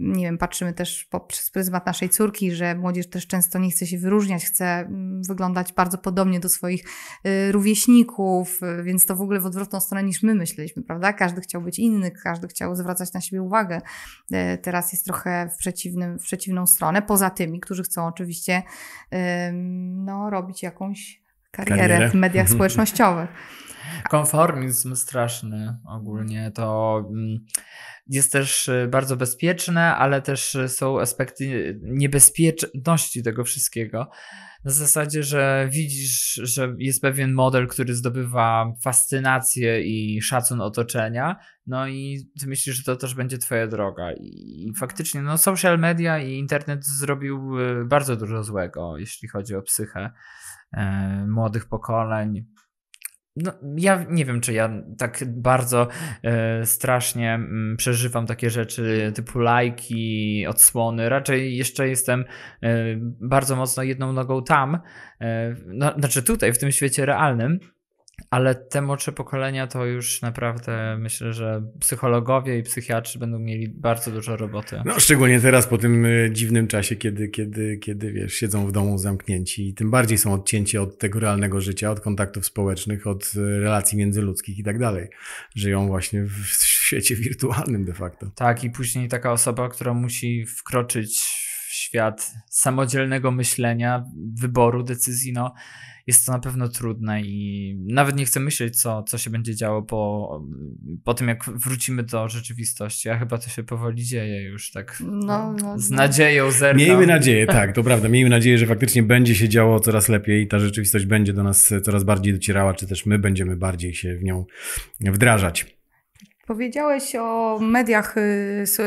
nie wiem, patrzymy też poprzez pryzmat naszej córki, że młodzież też często nie chce się wyróżniać, chce mm, wyglądać bardzo podobnie do swoich y, rówieśników, y, więc to w ogóle w odwrotną stronę niż my myśleliśmy, prawda? Każdy chciał być inny, każdy chciał zwracać na siebie uwagę. Y, teraz jest trochę w, przeciwnym, w przeciwną stronę, poza tymi, którzy chcą oczywiście no, robić jakąś karierę, w mediach mhm. społecznościowych. Konformizm straszny ogólnie to mm, jest też y, bardzo bezpieczne, ale też y, są aspekty niebezpieczności tego wszystkiego na zasadzie, że widzisz, że jest pewien model, który zdobywa fascynację i szacun otoczenia, no i ty myślisz, że to też będzie twoja droga. I mhm. faktycznie, no social media i internet zrobił y, bardzo dużo złego, jeśli chodzi o psychę e, młodych pokoleń, no, ja nie wiem, czy ja tak bardzo e, strasznie m, mm, przeżywam takie rzeczy typu lajki, odsłony. Raczej jeszcze jestem e, bardzo mocno jedną nogą tam, e, no, znaczy tutaj, w tym świecie realnym ale te młodsze pokolenia to już naprawdę myślę, że psychologowie i psychiatrzy będą mieli bardzo dużo roboty. No, szczególnie teraz po tym y, dziwnym czasie, kiedy, kiedy, kiedy wiesz, siedzą w domu zamknięci i tym bardziej są odcięci od tego realnego życia, od kontaktów społecznych, od y, relacji międzyludzkich i tak dalej. Żyją właśnie w świecie wirtualnym de facto. Tak, i później taka osoba, która musi wkroczyć świat samodzielnego myślenia, wyboru, decyzji, no jest to na pewno trudne i nawet nie chcę myśleć, co, co się będzie działo po, po tym, jak wrócimy do rzeczywistości. A chyba to się powoli dzieje już tak no, no, no z no. nadzieją, zerkam. Miejmy nadzieję, (laughs) tak, to prawda. Miejmy nadzieję, że faktycznie będzie się działo coraz lepiej i ta rzeczywistość będzie do nas coraz bardziej docierała, czy też my będziemy bardziej się w nią wdrażać. Powiedziałeś o mediach,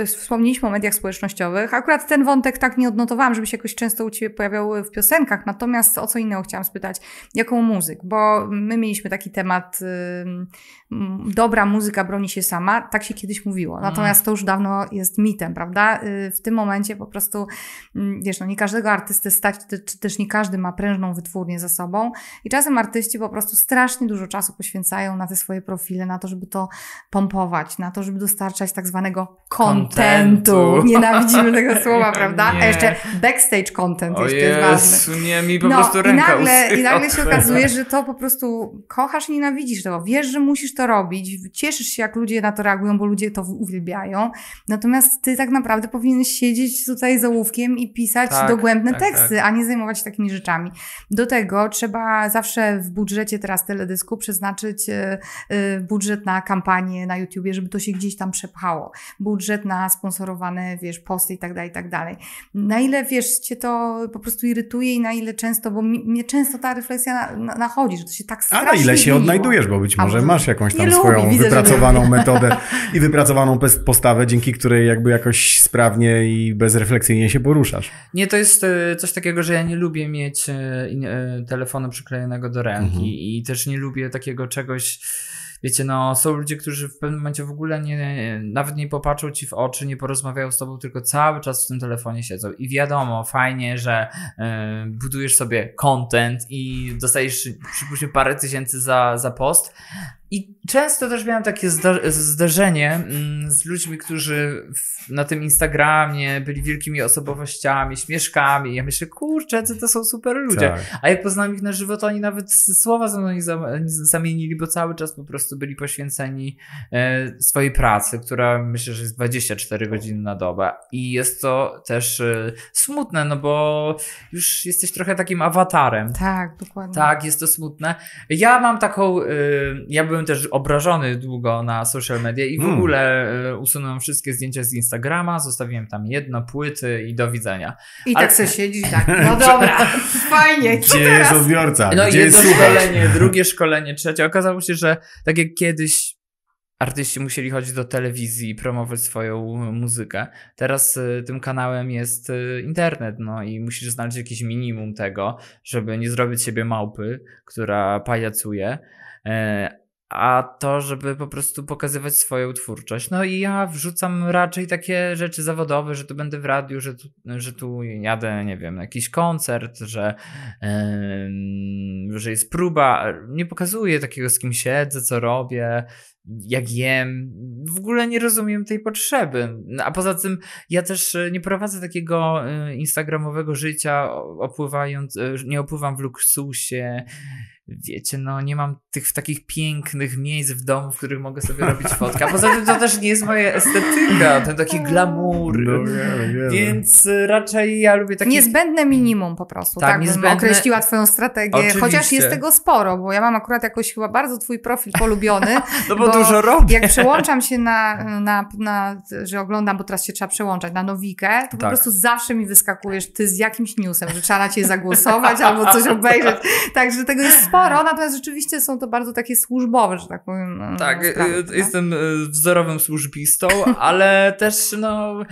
y, wspomnieliśmy o mediach społecznościowych. Akurat ten wątek tak nie odnotowałam, żeby się jakoś często u Ciebie pojawiał y, w piosenkach, natomiast o co innego chciałam spytać, jaką muzyk? Bo my mieliśmy taki temat, y, dobra muzyka broni się sama, tak się kiedyś mówiło, mm. natomiast to już dawno jest mitem, prawda? W tym momencie po prostu, mm, wiesz, no nie każdego artysty stać, czy też nie każdy ma prężną wytwórnię za sobą i czasem artyści po prostu strasznie dużo czasu poświęcają na te swoje profile, na to, żeby to pompować na to, żeby dostarczać tak zwanego kontentu. Nienawidzimy tego (laughs) słowa, prawda? Nie. A jeszcze backstage content o jeszcze jest ważny. Nie, mi po no, prostu ręka i nagle, I nagle się okazuje, (laughs) że to po prostu kochasz i nienawidzisz tego. Wiesz, że musisz to robić. Cieszysz się, jak ludzie na to reagują, bo ludzie to uwielbiają. Natomiast ty tak naprawdę powinieneś siedzieć tutaj za ołówkiem i pisać tak, dogłębne tak, tak. teksty, tak. a nie zajmować się takimi rzeczami. Do tego trzeba zawsze w budżecie teraz teledysku przeznaczyć e, e, budżet na kampanię na YouTube YouTubie, żeby to się gdzieś tam przepchało. Budżet na sponsorowane, wiesz, posty i tak dalej, i tak dalej. Na ile, wiesz, cię to po prostu irytuje i na ile często, bo mi, mnie często ta refleksja na, na, nachodzi, że to się tak strasznie A na ile się odnajdujesz, bo być może A, masz jakąś tam swoją wypracowaną widzę, (laughs) metodę i wypracowaną postawę, dzięki której jakby jakoś sprawnie i bezrefleksyjnie się poruszasz. Nie, to jest e, coś takiego, że ja nie lubię mieć e, e, telefonu przyklejonego do ręki mhm. i też nie lubię takiego czegoś, wiecie, no są ludzie, którzy w pewnym momencie w ogóle nie, nawet nie popatrzą ci w oczy, nie porozmawiają z tobą, tylko cały czas w tym telefonie siedzą. I wiadomo, fajnie, że yy, budujesz sobie content i dostajesz, przypuśćmy, parę tysięcy za, za post i Często też miałem takie zderzenie mm, z ludźmi, którzy na tym Instagramie byli wielkimi osobowościami, śmieszkami. Ja myślę, kurczę, to są super ludzie. Tak. A jak poznałem ich na żywo, to oni nawet słowa ze mną nie zamienili, bo cały czas po prostu byli poświęceni e, swojej pracy, która myślę, że jest 24 godziny na dobę. I jest to też e, smutne, no bo już jesteś trochę takim awatarem. Tak, dokładnie. Tak, jest to smutne. Ja mam taką, e, ja byłem też obrażony długo na social media i w hmm. ogóle e, usunąłem wszystkie zdjęcia z Instagrama, zostawiłem tam jedno, płyty i do widzenia. I Ale... tak se siedzi tak, (laughs) no dobra, (laughs) fajnie, co Gdzie teraz? jest odbiorca? No Gdzie jedno jest szkolenie, (laughs) drugie szkolenie, trzecie. Okazało się, że tak jak kiedyś artyści musieli chodzić do telewizji i promować swoją muzykę. Teraz e, tym kanałem jest e, internet, no i musisz znaleźć jakieś minimum tego, żeby nie zrobić siebie małpy, która pajacuje a to, żeby po prostu pokazywać swoją twórczość. No i ja wrzucam raczej takie rzeczy zawodowe, że tu będę w radiu, że tu, że tu jadę, nie wiem, na jakiś koncert, że, yy, że jest próba. Nie pokazuję takiego, z kim siedzę, co robię, jak jem. W ogóle nie rozumiem tej potrzeby. A poza tym ja też nie prowadzę takiego e, instagramowego życia opływając, e, nie opływam w luksusie, wiecie, no nie mam tych takich pięknych miejsc w domu, w których mogę sobie robić fotka. Poza tym to też nie jest moja estetyka, ten taki no. glamour. No, Więc y, raczej ja lubię takie... Niezbędne minimum po prostu, tak, tak niezbędne... bym określiła twoją strategię. Oczywiście. Chociaż jest tego sporo, bo ja mam akurat jakoś chyba bardzo twój profil polubiony. (laughs) no bo, bo dużo robię. Jak przełączam się na, na, na, że oglądam, bo teraz się trzeba przełączać, na Nowikę, to tak. po prostu zawsze mi wyskakujesz ty z jakimś newsem, że trzeba na ciebie zagłosować albo coś obejrzeć. Także tego jest sporo, natomiast rzeczywiście są to bardzo takie służbowe, że tak powiem. No, tak, sprawy, y, y, jestem y, wzorowym służbistą, (laughs) ale też no,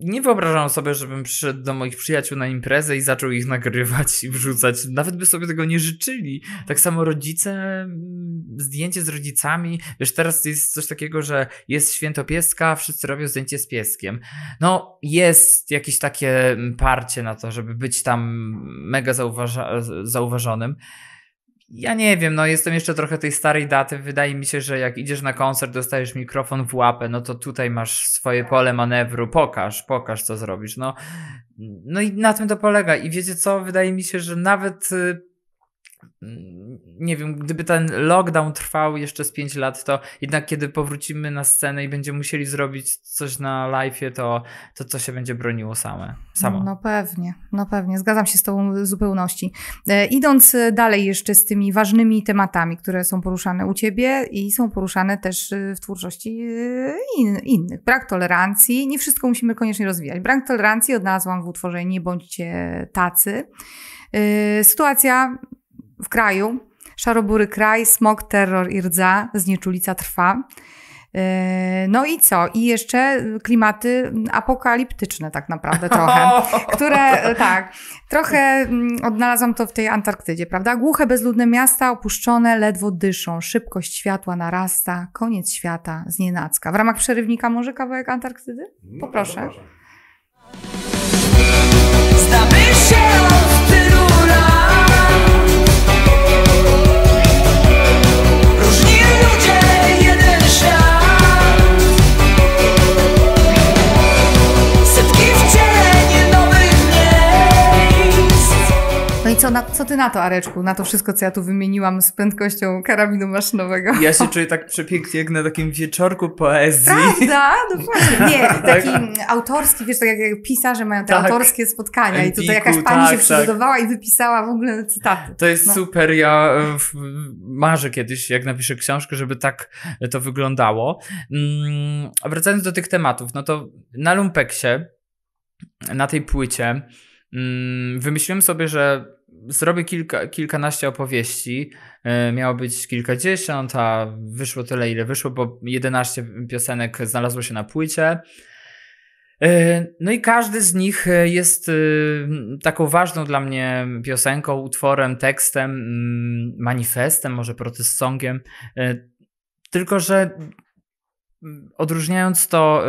nie wyobrażam sobie, żebym przyszedł do moich przyjaciół na imprezę i zaczął ich nagrywać i wrzucać. Nawet by sobie tego nie życzyli. Tak samo rodzice, mm, zdjęcie z rodzicami. Wiesz, teraz jest coś takiego, że jest święto pieska, wszyscy robią zdjęcie z pieskiem. No, jest jakieś takie mm, parcie na to, żeby być tam mega zauważa- zauważonym. Ja nie wiem, no jestem jeszcze trochę tej starej daty. Wydaje mi się, że jak idziesz na koncert, dostajesz mikrofon w łapę, no to tutaj masz swoje pole manewru, pokaż, pokaż co zrobisz. No, no i na tym to polega. I wiecie co? Wydaje mi się, że nawet y, nie wiem, gdyby ten lockdown trwał jeszcze z 5 lat, to jednak kiedy powrócimy na scenę i będziemy musieli zrobić coś na live'ie, to, to co się będzie broniło same, samo. No pewnie, no pewnie. Zgadzam się z tą zupełnością. zupełności. E, idąc e, dalej jeszcze z tymi ważnymi tematami, które są poruszane u Ciebie i są poruszane też e, w twórczości e, in, innych. Brak tolerancji, nie wszystko musimy koniecznie rozwijać. Brak tolerancji odnalazłam w utworze Nie bądźcie tacy. E, sytuacja w kraju. Szarobury kraj, smog, terror i rdza, znieczulica trwa. Yy, no i co? I jeszcze klimaty apokaliptyczne tak naprawdę trochę, (laughs) które e, tak, trochę mm, odnalazłam to w tej Antarktydzie, prawda? Głuche, bezludne miasta, opuszczone, ledwo dyszą, szybkość światła narasta, koniec świata, znienacka. W ramach przerywnika może kawałek Antarktydy? No, Poproszę. No, i co, na, co ty na to, Areczku, na to wszystko, co ja tu wymieniłam z prędkością karabinu maszynowego? Ja się czuję tak przepięknie, jak na takim wieczorku poezji. Prawda? Tak, Dokładnie. No Nie, (laughs) taki tak. autorski, wiesz, tak jak, pisarze mają te tak. autorskie spotkania Empiku, i tutaj jakaś pani tak, się tak. przygotowała i wypisała w ogóle cytaty. To jest no. super, ja e, w, marzę kiedyś, jak napiszę książkę, żeby tak to wyglądało. Mm, wracając do tych tematów, no to na Lumpeksie, na tej płycie, mm, wymyśliłem sobie, że zrobię kilka, kilkanaście opowieści, e, miało być kilkadziesiąt, a wyszło tyle, ile wyszło, bo 11 piosenek znalazło się na płycie. E, no i każdy z nich e, jest taką ważną dla mnie piosenką, utworem, tekstem, mm, manifestem, może protest songiem. Tylko, że mm, odróżniając to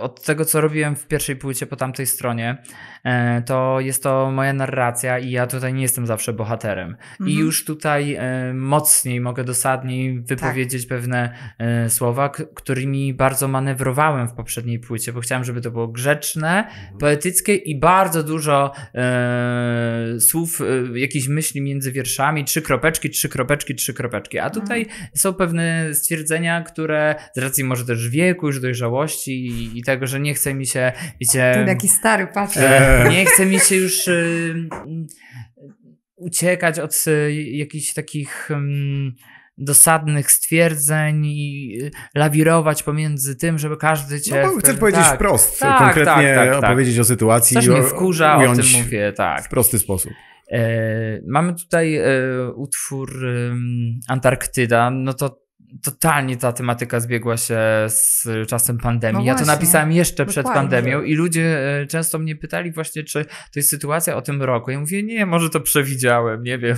od tego, co robiłem w pierwszej płycie po tamtej stronie, E, to jest to moja narracja i ja tutaj nie jestem zawsze bohaterem. Mhm. I już tutaj e, mocniej mogę dosadniej wypowiedzieć tak. pewne e, słowa, którymi bardzo manewrowałem w poprzedniej płycie, bo chciałem, żeby to było grzeczne, mhm. poetyckie i bardzo dużo e, słów, jakichś myśli między wierszami, trzy kropeczki, trzy kropeczki, trzy kropeczki. A tutaj mhm. są pewne stwierdzenia, które z racji może też wieku, już dojrzałości i, i tego, że nie chce mi się, wiecie... Ten taki stary, patrz. E, nie (laughs) chce mi się już y, y, uciekać od y, jakichś takich mm, dosadnych stwierdzeń i y, lawirować pomiędzy tym, żeby każdy cię... No, tak, chcesz powiedzieć tak, wprost, tak, konkretnie tak, tak, tak. opowiedzieć o sytuacji. Coś mnie wkurza, o tym mówię, tak. W prosty sposób. E, mamy tutaj e, utwór e, Antarktyda, no to totalnie ta tematyka zbiegła się z czasem pandemii. No ja to napisałem jeszcze Dokładnie. przed pandemią i ludzie e, często mnie pytali właśnie, czy to jest sytuacja o tym roku. Ja mówię, nie, może to przewidziałem, nie wiem.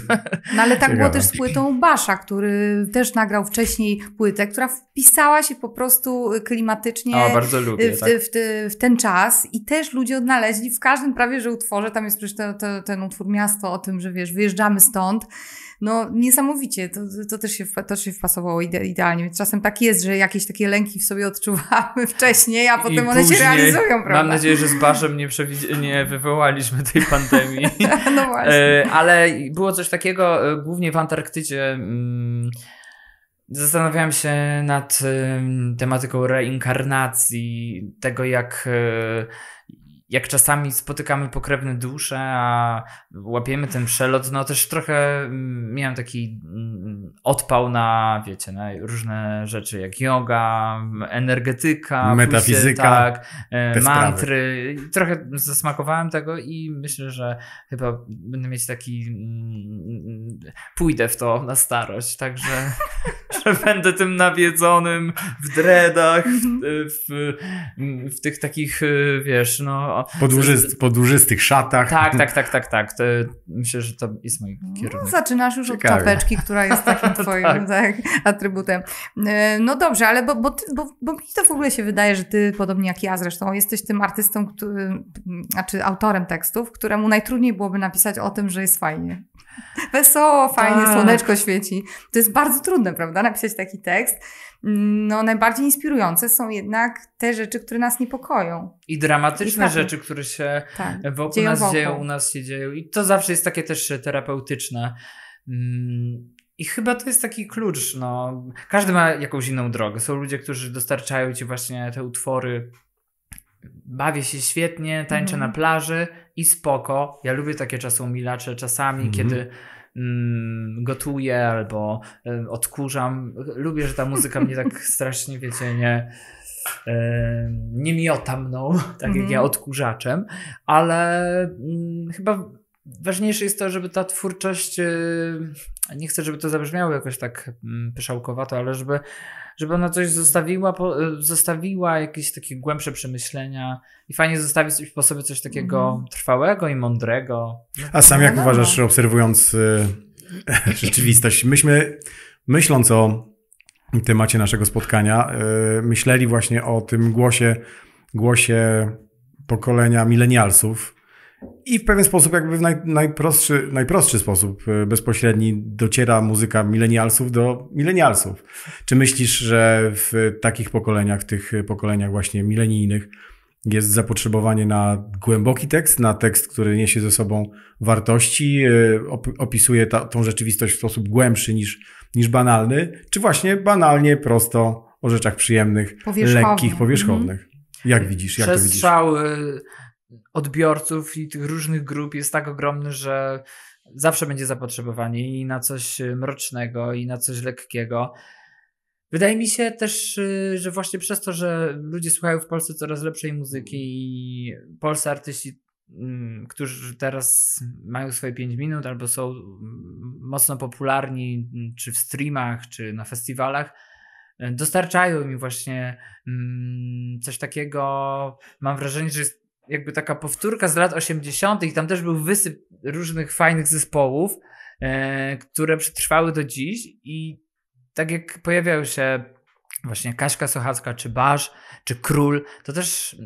No ale tak było też z płytą Basza, który też nagrał wcześniej płytę, która wpisała się po prostu klimatycznie o, bardzo lubię, w, tak. w, w, w, ten czas i też ludzie odnaleźli w każdym prawie, że utworze, tam jest przecież ten utwór Miasto o tym, że wiesz, wyjeżdżamy stąd, no niesamowicie, to, to, też, się, to się wpasowało ide idealnie. Więc czasem tak jest, że jakieś takie lęki w sobie odczuwamy (laughs) wcześniej, a potem I one później, się realizują, prawda? Mam nadzieję, że z Barzem nie, nie wywołaliśmy tej (laughs) pandemii. no właśnie. E, ale było coś takiego, e, głównie w Antarktydzie... Mm, zastanawiałem się nad tematyką reinkarnacji, tego jak e, jak czasami spotykamy pokrewne dusze, a łapiemy ten przelot, no też trochę mm, miałem taki odpał na, wiecie, na różne rzeczy jak yoga, energetyka, metafizyka, tak, e, mantry. Sprawy. Trochę zasmakowałem tego i myślę, że chyba będę mieć taki. Mm, pójdę w to na starość, także (laughs) że będę tym nawiedzonym w dreddach, w, mhm. w, w tych takich, e, wiesz, no. Podłużyst, podłużystych szatach. Tak, tak, tak, tak, tak. To, myślę, że to jest mój kierunek. No, zaczynasz już od czapeczki, która jest takim (laughs) (laughs) Tak. twoim tak. tak. atrybutem. E, no dobrze, ale bo, bo, bo, bo mi to w ogóle się wydaje, że ty, podobnie jak ja zresztą, jesteś tym artystą, który, znaczy autorem tekstów, któremu najtrudniej byłoby napisać o tym, że jest fajnie. (laughs) Wesoło, fajnie, tak. słoneczko świeci. To jest bardzo trudne, prawda, napisać taki tekst. Mm, no, najbardziej inspirujące są jednak te rzeczy, które nas niepokoją. I dramatyczne I rzeczy, które się tak. wokół dzieją nas wokół. dzieją, u nas się dzieją. I to zawsze jest takie też terapeutyczne. Mm, i chyba to jest taki klucz. No. Każdy ma jakąś inną drogę. Są ludzie, którzy dostarczają ci właśnie te utwory. Bawię się świetnie, tańczę mm. na mhm. plaży i spoko. Ja lubię takie czasu milacze czasami, mm. kiedy mm, gotuję albo y, odkurzam. Lubię, że ta muzyka mnie tak (laughs) strasznie, wiecie, nie, y, nie miota mną, no, (laughs) tak jak ja mhm. odkurzaczem, ale y, chyba ważniejsze jest to, żeby ta twórczość e, nie chcę, żeby to zabrzmiało jakoś tak mm, pyszałkowato, ale żeby, żeby ona coś zostawiła, e, zostawiła jakieś takie głębsze przemyślenia i fajnie zostawić po sobie coś takiego mm. trwałego i mądrego. No A sam jak no, uważasz, no. obserwując y, (laughs) rzeczywistość, myśmy myśląc o temacie naszego spotkania, y, myśleli właśnie o tym głosie, głosie pokolenia milenialsów, i w pewien sposób, jakby w naj, najprostszy, najprostszy sposób e, bezpośredni dociera muzyka milenialsów do milenialsów. Czy myślisz, że w takich pokoleniach, w tych pokoleniach właśnie milenijnych, jest zapotrzebowanie na głęboki tekst, na tekst, który niesie ze sobą wartości, e, opisuje ta, tą rzeczywistość w sposób głębszy niż, niż banalny, czy właśnie banalnie, prosto o rzeczach przyjemnych, lekkich, powierzchownych. Mhm. Jak widzisz, jak Przestrzał, to widzisz? odbiorców i tych różnych grup jest tak ogromny, że zawsze będzie zapotrzebowanie i na coś y, mrocznego, i na coś lekkiego. Wydaje mi się też, y, że właśnie przez to, że ludzie słuchają w Polsce coraz lepszej muzyki mhm. i polscy artyści, mm, którzy teraz mają swoje 5 minut albo są mm, mocno popularni, mm, czy w streamach, czy na festiwalach, y, dostarczają mi właśnie coś takiego. Mam wrażenie, że jest jakby taka powtórka z lat 80. i tam też był wysyp różnych fajnych zespołów, e, które przetrwały do dziś i tak jak pojawiały się właśnie Kaśka Sochacka, czy Basz, czy Król, to też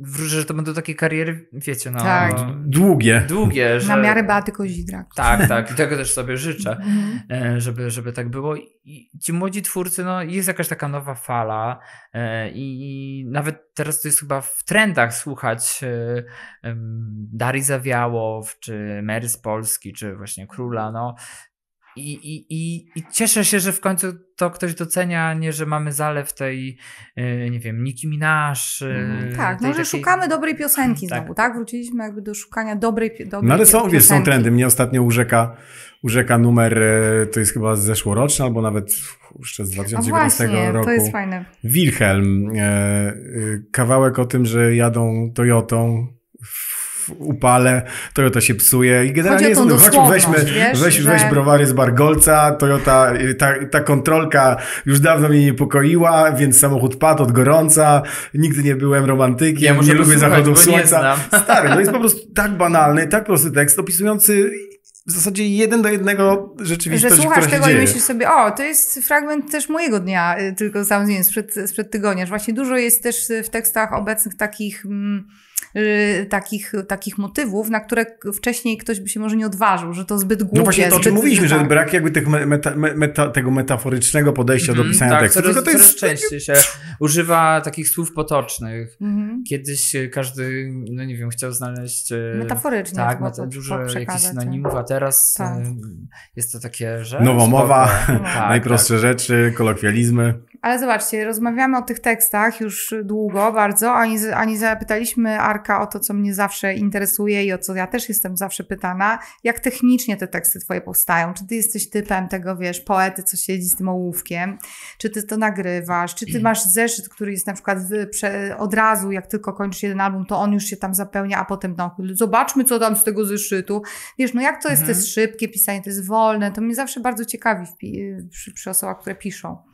wróżę, że to będą takie kariery, wiecie, no... Tak. No, długie. Długie. Że... Na miarę Beaty Kozidrak. Tak, tak. I tego też sobie życzę, mhm. e, żeby, żeby tak było. I ci młodzi twórcy, no jest jakaś taka nowa fala e, i nawet teraz to jest chyba w trendach słuchać e, Darii Zawiałow, czy Mary z Polski, czy właśnie Króla, no i, i, i, cieszę się, że w końcu to ktoś docenia, nie, że mamy zalew tej, e, nie wiem, Nicki Minaj. Mm, tak, no tej, no, że takiej... szukamy dobrej piosenki tak. znowu, tak? Wróciliśmy jakby do szukania dobrej, dobrej No ale są, piosenki. wiesz, są trendy. Mnie ostatnio urzeka, urzeka numer, e, to jest chyba zeszłoroczny, albo nawet jeszcze z 2019 A właśnie, roku. to jest fajne. Wilhelm. Kawałek o tym, że jadą Toyotą upale, Toyota się psuje i generalnie jest, weźmy, wiesz, weź, że... weź browary z Bargolca, Toyota, ta, ta kontrolka już dawno mnie niepokoiła, więc samochód padł od gorąca, nigdy nie byłem romantykiem, ja nie lubię zachodów słońca. (laughs) Stary, to jest po prostu tak banalny, tak prosty tekst opisujący w zasadzie jeden do jednego rzeczywistość, Że słuchasz tego i myślisz sobie, o, to jest fragment też mojego dnia, y, tylko sam nie sprzed, sprzed tygodnia. Że właśnie dużo jest też w tekstach obecnych takich... Mm, Y, takich, takich motywów, na które wcześniej ktoś by się może nie odważył, że to zbyt głupie. No właśnie to, o czym mówiliśmy, tak. że brak jakby tych meta, meta, tego metaforycznego podejścia mm, do mhm. pisania tak, tekstu. Coraz, Tylko to jest... coraz częściej się używa takich słów potocznych. Mm -hmm. Kiedyś y, każdy, no nie wiem, chciał znaleźć... Y, Metaforycznie. Tak, meta, dużo jakichś tak. synonimów, a teraz tak. jest to takie, że... Nowomowa, (laughs) tak, najprostsze tak. rzeczy, kolokwializmy. Ale zobaczcie, rozmawiamy o tych tekstach już długo, bardzo, ani, ani zapytaliśmy Arka o to, co mnie zawsze interesuje i o co ja też jestem zawsze pytana. Jak technicznie te teksty twoje powstają? Czy ty jesteś typem tego, wiesz, poety, co siedzi z tym ołówkiem? Czy ty to nagrywasz? Czy ty (clears throat) masz zeszyt, który jest na przykład od razu, jak tylko kończysz jeden album, to on już się tam zapełnia, a potem no, zobaczmy, co tam z tego zeszytu. Wiesz, no jak to jest, to jest mhm. szybkie pisanie, to jest wolne. To mnie zawsze bardzo ciekawi w, przy, przy osobach, które piszą.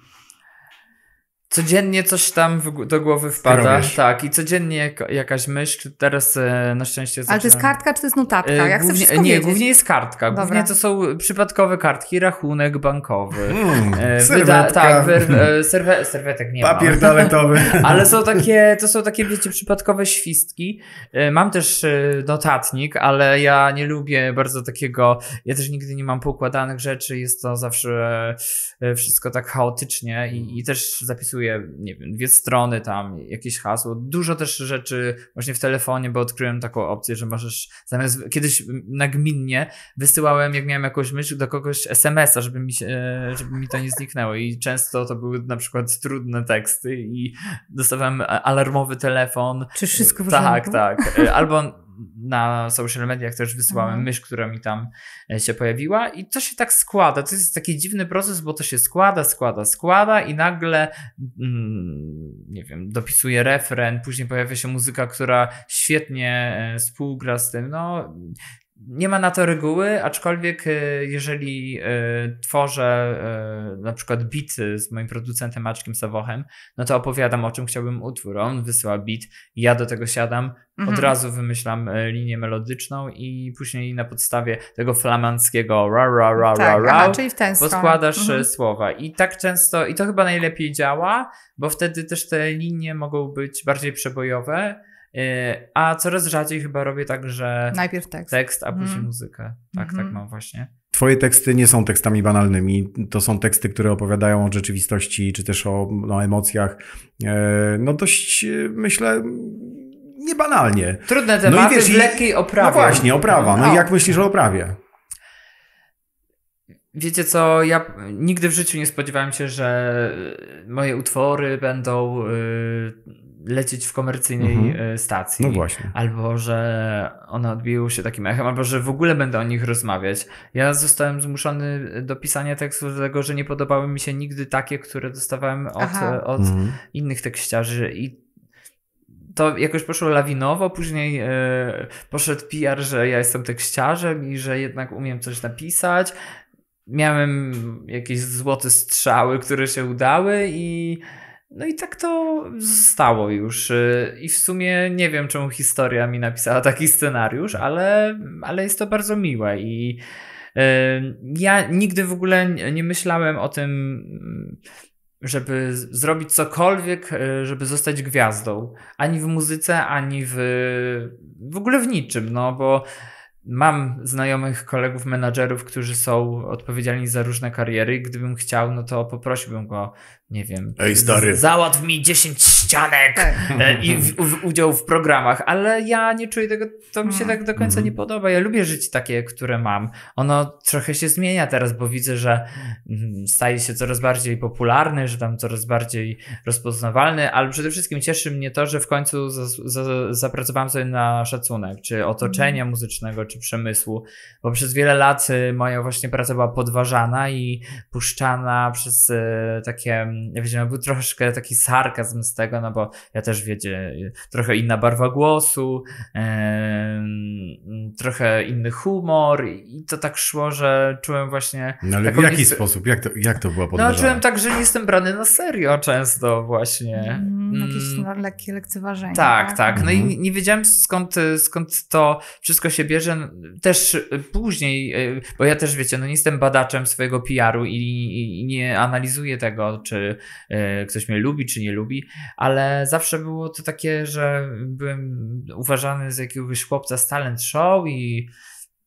Codziennie coś tam w, do głowy wpada. Tak, i codziennie jakaś myśl. Teraz e, na szczęście. Zaczynam... Ale to jest kartka, czy to jest notatka? E, Jak głównie, chcę Nie, głównie jest kartka. Dobra. Głównie to są przypadkowe kartki, rachunek bankowy. Mm, e, wyda, tak, e, serwe, serwetek nie Papier ma. toaletowy. (laughs) Ale są takie, to są takie, wiecie, przypadkowe świstki. E, mam też e, notatnik, ale ja nie lubię bardzo takiego. Ja też nigdy nie mam poukładanych rzeczy. Jest to zawsze wszystko tak chaotycznie i, i też zapisuję nie wiem, dwie strony tam, jakieś hasło. Dużo też rzeczy właśnie w telefonie, bo odkryłem taką opcję, że możesz zamiast kiedyś nagminnie wysyłałem, jak miałem jakąś myśl do kogoś SMS-a, żeby mi, się, e, żeby mi to nie zniknęło. I często to były na przykład trudne teksty i dostawałem alarmowy telefon. Czy wszystko w Tak, tak. E, albo na social mediach też wysyłałem mhm. myśl, która mi tam e, się pojawiła i to się tak składa. To jest taki dziwny proces, bo to się składa, składa, składa i nagle mm, nie wiem, dopisuje refren, później pojawia się muzyka, która świetnie e, współgra z tym. No, nie ma na to reguły, aczkolwiek y, jeżeli y, tworzę y, na przykład beat z moim producentem Maczkiem Sawochem, no to opowiadam o czym chciałbym utwór. On wysyła beat, ja do tego siadam, mhm. od razu wymyślam linię melodyczną i później na podstawie tego flamandzkiego ra ra ra tak, ra, ra podkładasz mhm. słowa. I tak często, i to chyba najlepiej działa, bo wtedy też te linie mogą być bardziej przebojowe Y, a coraz rzadziej chyba robię tak, że. Najpierw tekst. Tekst, a później mm. muzykę. Tak, mm -hmm. tak mhm. mam właśnie. Twoje teksty nie są tekstami banalnymi. To są teksty, które opowiadają o rzeczywistości, czy też o no, emocjach. E, no dość, e, myślę, niebanalnie. Trudne tematy no i wiesz, w lekkiej oprawie. No właśnie, oprawa. No, no. i jak myślisz o oprawie? Wiecie co, ja nigdy w życiu nie spodziewałem się, że moje utwory będą... Yy lecieć w komercyjnej mhm. E, stacji. No właśnie. Albo że one odbiją się takim echem, albo że w ogóle będę o nich rozmawiać. Ja zostałem zmuszony do pisania tekstów, dlatego że nie podobały mi się nigdy takie, które dostawałem od, e, od mhm. innych tekściarzy. I to jakoś poszło lawinowo, później yy, poszedł PR, że ja jestem tekściarzem i że jednak umiem coś napisać. Miałem jakieś złote strzały, które się udały i no i tak to zostało już. Y, I w sumie nie wiem, czemu historia mi napisała taki scenariusz, ale, ale jest to bardzo miłe i y, ja nigdy w ogóle nie myślałem o tym, mm, żeby zrobić cokolwiek, y, żeby zostać gwiazdą. Ani w muzyce, ani w, w ogóle w niczym, no bo mam znajomych kolegów menadżerów, którzy są odpowiedzialni za różne kariery. Gdybym chciał, no to poprosiłbym go, nie wiem. Ej, stary. Załatw mi 10 ścianek tak. e, i w, w, udział w programach, ale ja nie czuję tego, to mi się mm. tak do końca nie mhm. podoba. Ja lubię żyć takie, które mam. Ono trochę się zmienia teraz, bo widzę, że mm, staje się coraz bardziej popularny, że tam coraz bardziej rozpoznawalny, ale przede wszystkim cieszy mnie to, że w końcu za, za, zapracowałem sobie na szacunek, czy otoczenia mm. muzycznego, czy przemysłu, bo przez wiele lat y, moja właśnie praca była podważana i puszczana przez y, takie wiecie, był troszkę taki sarkazm z tego, no bo ja też, wiecie, trochę inna barwa głosu, trochę inny humor i to tak szło, że czułem właśnie... No ale w jaki jest... sposób? Jak to, jak to była podważana? No czułem tak, że nie jestem brany na serio często właśnie. Mm, jakieś mm. lekkie lekceważenie. Tak, tak, tak. No i mhm. nie wiedziałem skąd, skąd to wszystko się bierze. Też y, później, y, bo ja też, wiecie, no nie jestem badaczem swojego PR-u i, i nie analizuję tego, czy E, ktoś mnie lubi, czy nie lubi, ale zawsze było to takie, że byłem uważany z jakiegoś chłopca z talent show i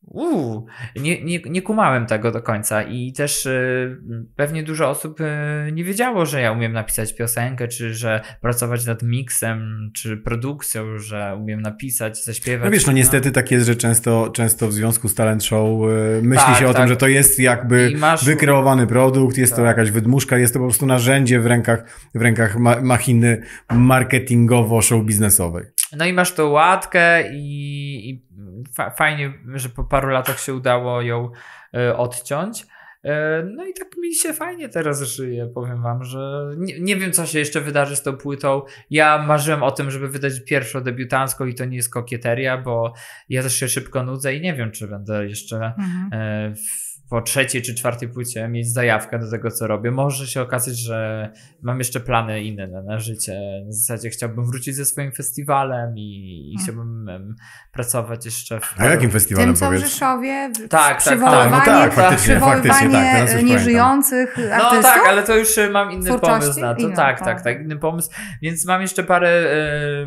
Uu, nie, nie, nie kumałem tego do końca i też y, pewnie dużo osób y, nie wiedziało, że ja umiem napisać piosenkę, czy że pracować nad miksem, czy produkcją, że umiem napisać, zaśpiewać. No wiesz, no, no. niestety tak jest, że często, często w związku z talent show y, myśli tak, się o tak. tym, że to jest jakby masz... wykreowany produkt, jest tak. to jakaś wydmuszka, jest to po prostu narzędzie w rękach, w rękach ma machiny marketingowo-show biznesowej. No i masz tą łatkę i, i fa fajnie, że po paru latach się udało ją y, odciąć. E, no i tak mi się fajnie teraz żyje, powiem wam, że nie, nie, wiem co się jeszcze wydarzy z tą płytą. Ja marzyłem o tym, żeby wydać pierwszą debiutancką i to nie jest kokieteria, bo ja też się szybko nudzę i nie wiem, czy będę jeszcze mhm. E, w po trzeciej czy czwartej płycie mieć zajawkę do tego, co robię. Może się okazać, że mam jeszcze plany inne na, na życie. W zasadzie chciałbym wrócić ze swoim festiwalem i, i mm. chciałbym pracować jeszcze w... A jakim festiwalem, tym, co w Rzeszowie, Tak, tak, tak. przywoływanie, no tak. No tak, faktycznie, faktycznie, tak, teraz już tak. No tak, ale to już y, mam inny Twórczości? pomysł na to. Inny, tak, tak, tak, tak, inny pomysł. Więc mam jeszcze parę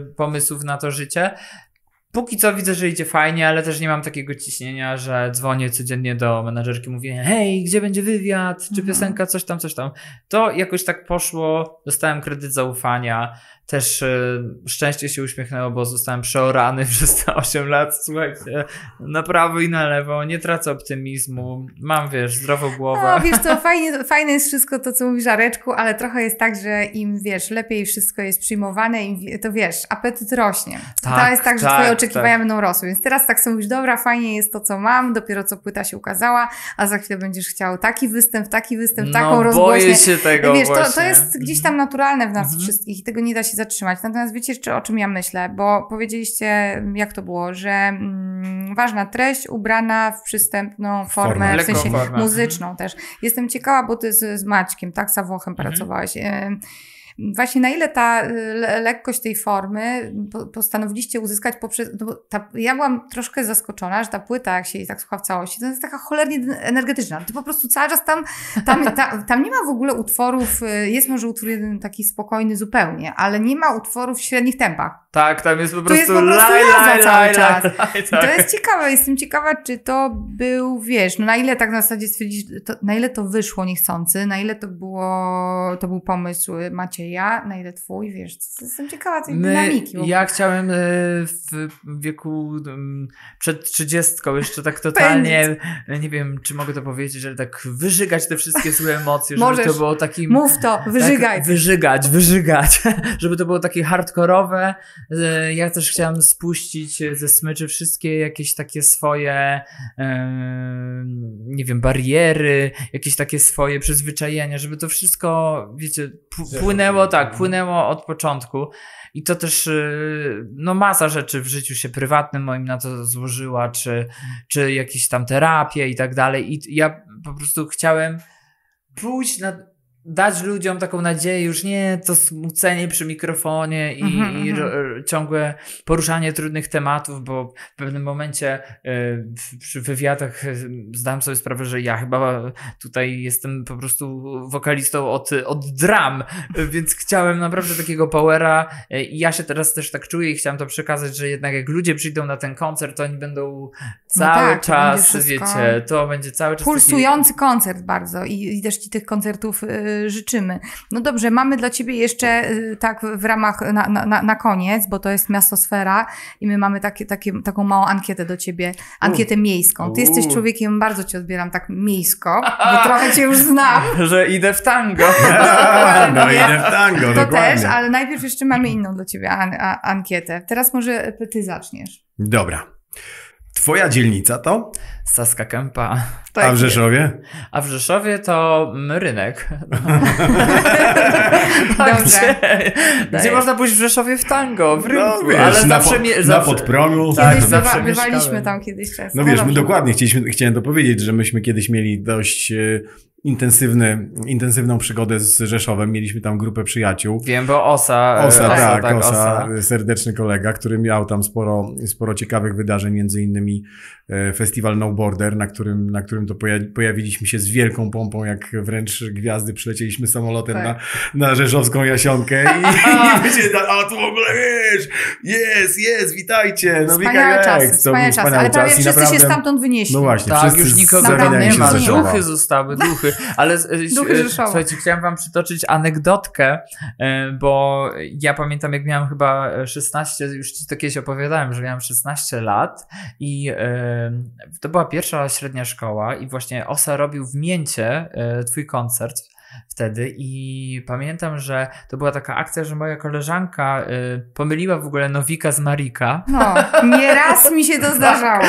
y, pomysłów na to życie póki co widzę, że idzie fajnie, ale też nie mam takiego ciśnienia, że dzwonię codziennie do menadżerki, mówię, hej, gdzie będzie wywiad, czy mhm. piosenka, coś tam, coś tam. To jakoś tak poszło, dostałem kredyt zaufania, też e, szczęście się uśmiechnęło, bo zostałem przeorany (laughs) przez te 8 lat, słuchajcie, na prawo i na lewo, nie tracę optymizmu, mam, wiesz, zdrową głowę. No, wiesz co, fajnie, fajne jest wszystko to, co mówisz, Areczku, ale trochę jest tak, że im, wiesz, lepiej wszystko jest przyjmowane, im, to wiesz, apetyt rośnie. Tak, to jest tak, że tak, twoje oczekiwania tak. będą rosły, więc teraz tak sobie mówisz, dobra, fajnie jest to, co mam, dopiero co płyta się ukazała, a za chwilę będziesz chciał taki występ, taki występ, taką no, boję się tego wiesz, to, to, jest gdzieś tam naturalne w nas mhm. wszystkich i tego nie da się się zatrzymać. Natomiast wiecie, jeszcze, o czym ja myślę, bo powiedzieliście, jak to było, że mm, ważna treść ubrana w przystępną formę, formę. w sensie muzyczną mhm. też. Jestem ciekawa, bo ty z, z Maćkiem, tak, z mhm. pracowałaś. Y Właśnie na ile ta y, lekkość tej formy postanowiliście uzyskać poprzez... No ta, ja byłam troszkę zaskoczona, że ta płyta, jak się jej tak słucha w całości, to jest taka cholernie energetyczna. To po prostu cały czas tam, tam, (laughs) tam, tam nie ma w ogóle utworów, y, jest może utwór jeden taki spokojny zupełnie, ale nie ma utworów w średnich tempach. Tak, tam jest po prostu, to jest cały czas. To tak. jest ciekawe, jestem ciekawa, czy to był, wiesz, no na ile tak na zasadzie stwierdzisz, to, na ile to wyszło niechcący, na ile to było, to był pomysł Macieja, na ile twój, wiesz, jestem ciekawa tej My, dynamiki. Bo... Ja chciałem e, w wieku mm, przed trzydziestką jeszcze tak (laughs) totalnie, nie wiem, czy mogę to powiedzieć, ale tak wyżygać te wszystkie złe (laughs) emocje, żeby Możesz, to było takim... Mów to, wyżygać. Tak, wyżygać, wyżygać, (laughs) żeby to było takie hardkorowe, ja też chciałem spuścić ze smyczy wszystkie jakieś takie swoje, nie wiem, bariery, jakieś takie swoje przyzwyczajenia, żeby to wszystko, wiecie, płynęło tak, no. płynęło od początku. I to też, y, no masa rzeczy w życiu się prywatnym moim na to złożyła, czy, czy jakieś tam terapie i tak dalej. I ja po prostu chciałem pójść na, dać ludziom taką nadzieję, już nie to smucenie przy mikrofonie i, mm-hmm, i mhm. ciągłe poruszanie trudnych tematów, bo w pewnym momencie y, przy wywiadach e, zdałem sobie sprawę, że ja chyba tutaj jestem po prostu wokalistą od, od dram, więc chciałem naprawdę takiego powera e, i ja się teraz też tak czuję i chciałem to przekazać, że jednak jak ludzie przyjdą na ten koncert, to oni będą no cały no tak, czas, wiecie, to będzie cały czas pulsujący taki... koncert bardzo i, i też ci tych koncertów y- Y, życzymy. No dobrze, mamy dla Ciebie jeszcze y, tak w ramach, na, na, na koniec, bo to jest miastosfera i my mamy takie, takie, taką małą ankietę do Ciebie, ankietę U. miejską. Ty U. jesteś człowiekiem, bardzo Cię odbieram tak miejsko, (laughs) bo trochę Cię już znam. (laughs) Że idę w tango. (laughs) No, no idę w tango, To dokładnie. też, ale najpierw jeszcze mamy inną do Ciebie an, a, ankietę. Teraz może Ty zaczniesz. Dobra. Twoja dzielnica to? Saska Kępa. Tak, a w tak, Rzeszowie? A w Rzeszowie to rynek. (laughs) Tak, dobrze. Gdzie, można pójść w Rzeszowie w tango, w no rynku, no, wiesz, ale na zawsze... Po, mi, zawsze na podpromiu. Tak, kiedyś tak zawsze bywaliśmy tam kiedyś czasem. No wiesz, no my dokładnie chcieliśmy, chciałem to powiedzieć, że myśmy kiedyś mieli dość e, intensywny, intensywną przygodę z Rzeszowem. Mieliśmy tam grupę przyjaciół. Wiem, bo Osa. E, Osa, Osa tak, tak Osa, Osa, serdeczny kolega, który miał tam sporo, sporo ciekawych wydarzeń, między innymi e, festiwal No Border, na którym, na którym to pojawiliśmy się z wielką pompą, jak wręcz gwiazdy przylecieliśmy samolotem tak. na, na rzeszowską Jasionkę i, (laughs) i będzie, a tu w ogóle wiesz, jest, jest, witajcie. No wspaniały czas, jak, wspaniały czas, ale prawie wszyscy naprawdę, się stamtąd wynieśli. No właśnie, tak, już nikogo nie ma, duchy zostały, duchy. Ale e, e, słuchajcie, chciałem wam przytoczyć anegdotkę, e, bo ja pamiętam, jak miałem chyba 16, już ci to kiedyś opowiadałem, że miałem 16 lat i to była pierwsza średnia szkoła i właśnie Osa robił w Mięcie twój koncert wtedy i pamiętam, że to była taka akcja, że moja koleżanka y, pomyliła w ogóle Nowika z Marika. No, nieraz mi się to (laughs) tak. zdarzało.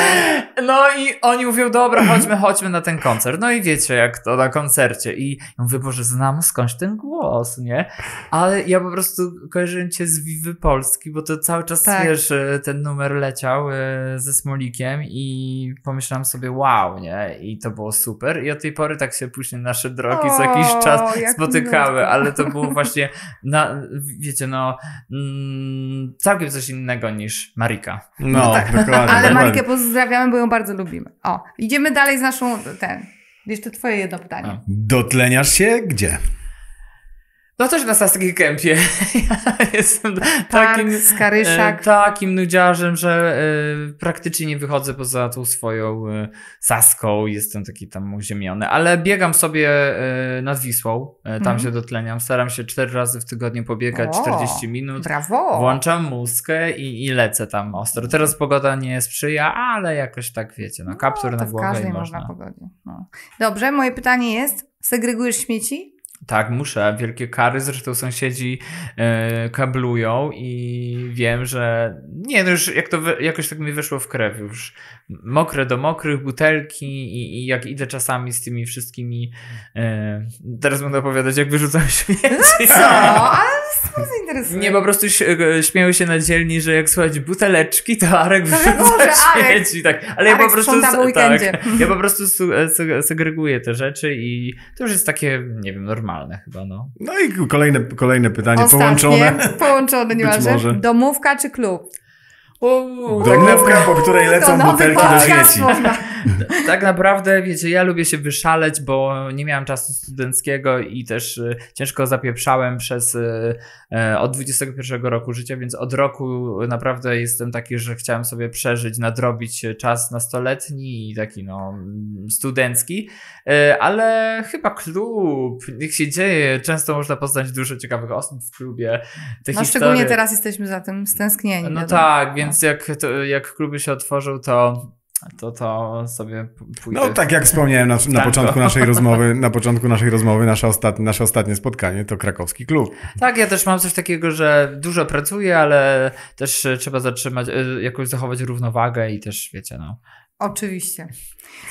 No i oni mówią, dobra, chodźmy, chodźmy na ten koncert. No i wiecie, jak to na koncercie. I mówię, Boże, znam skądś ten głos, nie? Ale ja po prostu kojarzyłem cię z Wiwy Polski, bo to cały czas, tak. wiesz, y, ten numer leciał y, ze Smolikiem i pomyślałam sobie, wow, nie? I to było super. I od tej pory tak się później nasze drogi o. co jakiś czas spotykały, miło. ale to było właśnie, na, wiecie, no mm, całkiem coś innego niż Marika. No, no tak. dokładnie. Ale Marikę pozdrawiamy, bo ją bardzo lubimy. O, idziemy dalej z naszą, ten, jeszcze twoje jedno pytanie. A. Dotleniasz się gdzie? No też na Saskiej Kempie. Ja jestem tak, takim, skaryszak. E, takim nudziarzem, że e, praktycznie nie wychodzę poza tą swoją e, Saską. Jestem taki tam uziemiony. Ale biegam sobie y, nad Wisłą. tam mhm. się dotleniam. Staram się cztery razy w tygodniu pobiegać o, 40 minut. Brawo! Włączam mózgę i, i lecę tam ostro. Teraz mhm. pogoda nie sprzyja, ale jakoś tak wiecie, no, no kaptur no, na głowę w każdej można. można pogodzie. No. Dobrze, moje pytanie jest, segregujesz śmieci? Tak, muszę. Wielkie kary, zresztą sąsiedzi yy, kablują i wiem, że nie, no już jak to wy... jakoś tak mi wyszło w krew już. Mokre do mokrych, butelki i, i jak idę czasami z tymi wszystkimi yy... teraz będę opowiadać jak wyrzucam śmieci. No co? Ale interesuje. Nie, po prostu e, śmieją się na dzielni, że jak słychać buteleczki, to Arek wyrzuca śmieci. Tak. Ale Arek ja po prostu tak, ja po prostu segreguję te rzeczy i to już jest takie, nie wiem, normalne normalne chyba, no. No i kolejne, kolejne pytanie Ostatnie, połączone. Połączone niemalże. Domówka czy klub? Domówka, po której lecą butelki do śmieci. Można. (laughs) tak naprawdę, wiecie, ja lubię się wyszaleć, bo nie miałem czasu studenckiego i też y, ciężko zapieprzałem przez y, y, od 21 roku życia, więc od roku naprawdę jestem taki, że chciałem sobie przeżyć, nadrobić czas nastoletni i taki no studencki, ale chyba klub, niech się dzieje, często można poznać dużo ciekawych osób w klubie. Te no historie. szczególnie teraz jesteśmy za tym stęsknieni. No tak, więc no. jak, to, jak kluby się otworzył, to to to sobie pójdę. No tak jak wspomniałem na, na tak, początku no. naszej rozmowy, na początku naszej rozmowy nasze ostatnie, nasze ostatnie spotkanie to krakowski klub. Tak, ja też mam coś takiego, że dużo pracuję, ale też trzeba zatrzymać, y, jakoś zachować równowagę i też wiecie, no. Oczywiście.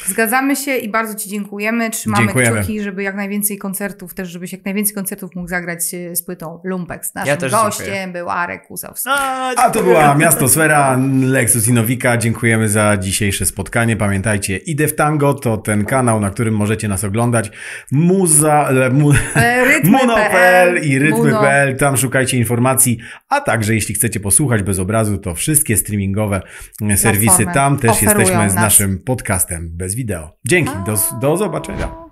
Zgadzamy się i bardzo Ci dziękujemy. Trzymamy dziękujemy. kciuki, żeby jak najwięcej koncertów, też żebyś jak najwięcej koncertów mógł zagrać e, z płytą Lumpex. Naszym ja gościem dziękuję. był Arek Kusowski. A, A to była Miasto Sfera, Lexus i Nowika. Dziękujemy za dzisiejsze spotkanie. Pamiętajcie, Idę w Tango to ten kanał, na którym możecie nas oglądać. Muza, mu, e, Muno.pl i Rytmy.pl. Tam szukajcie informacji. A także, jeśli chcecie posłuchać bez obrazu, to wszystkie streamingowe e, serwisy tam też jesteśmy z nas. naszym podcastem bez wideo. Dzięki, do, do zobaczenia.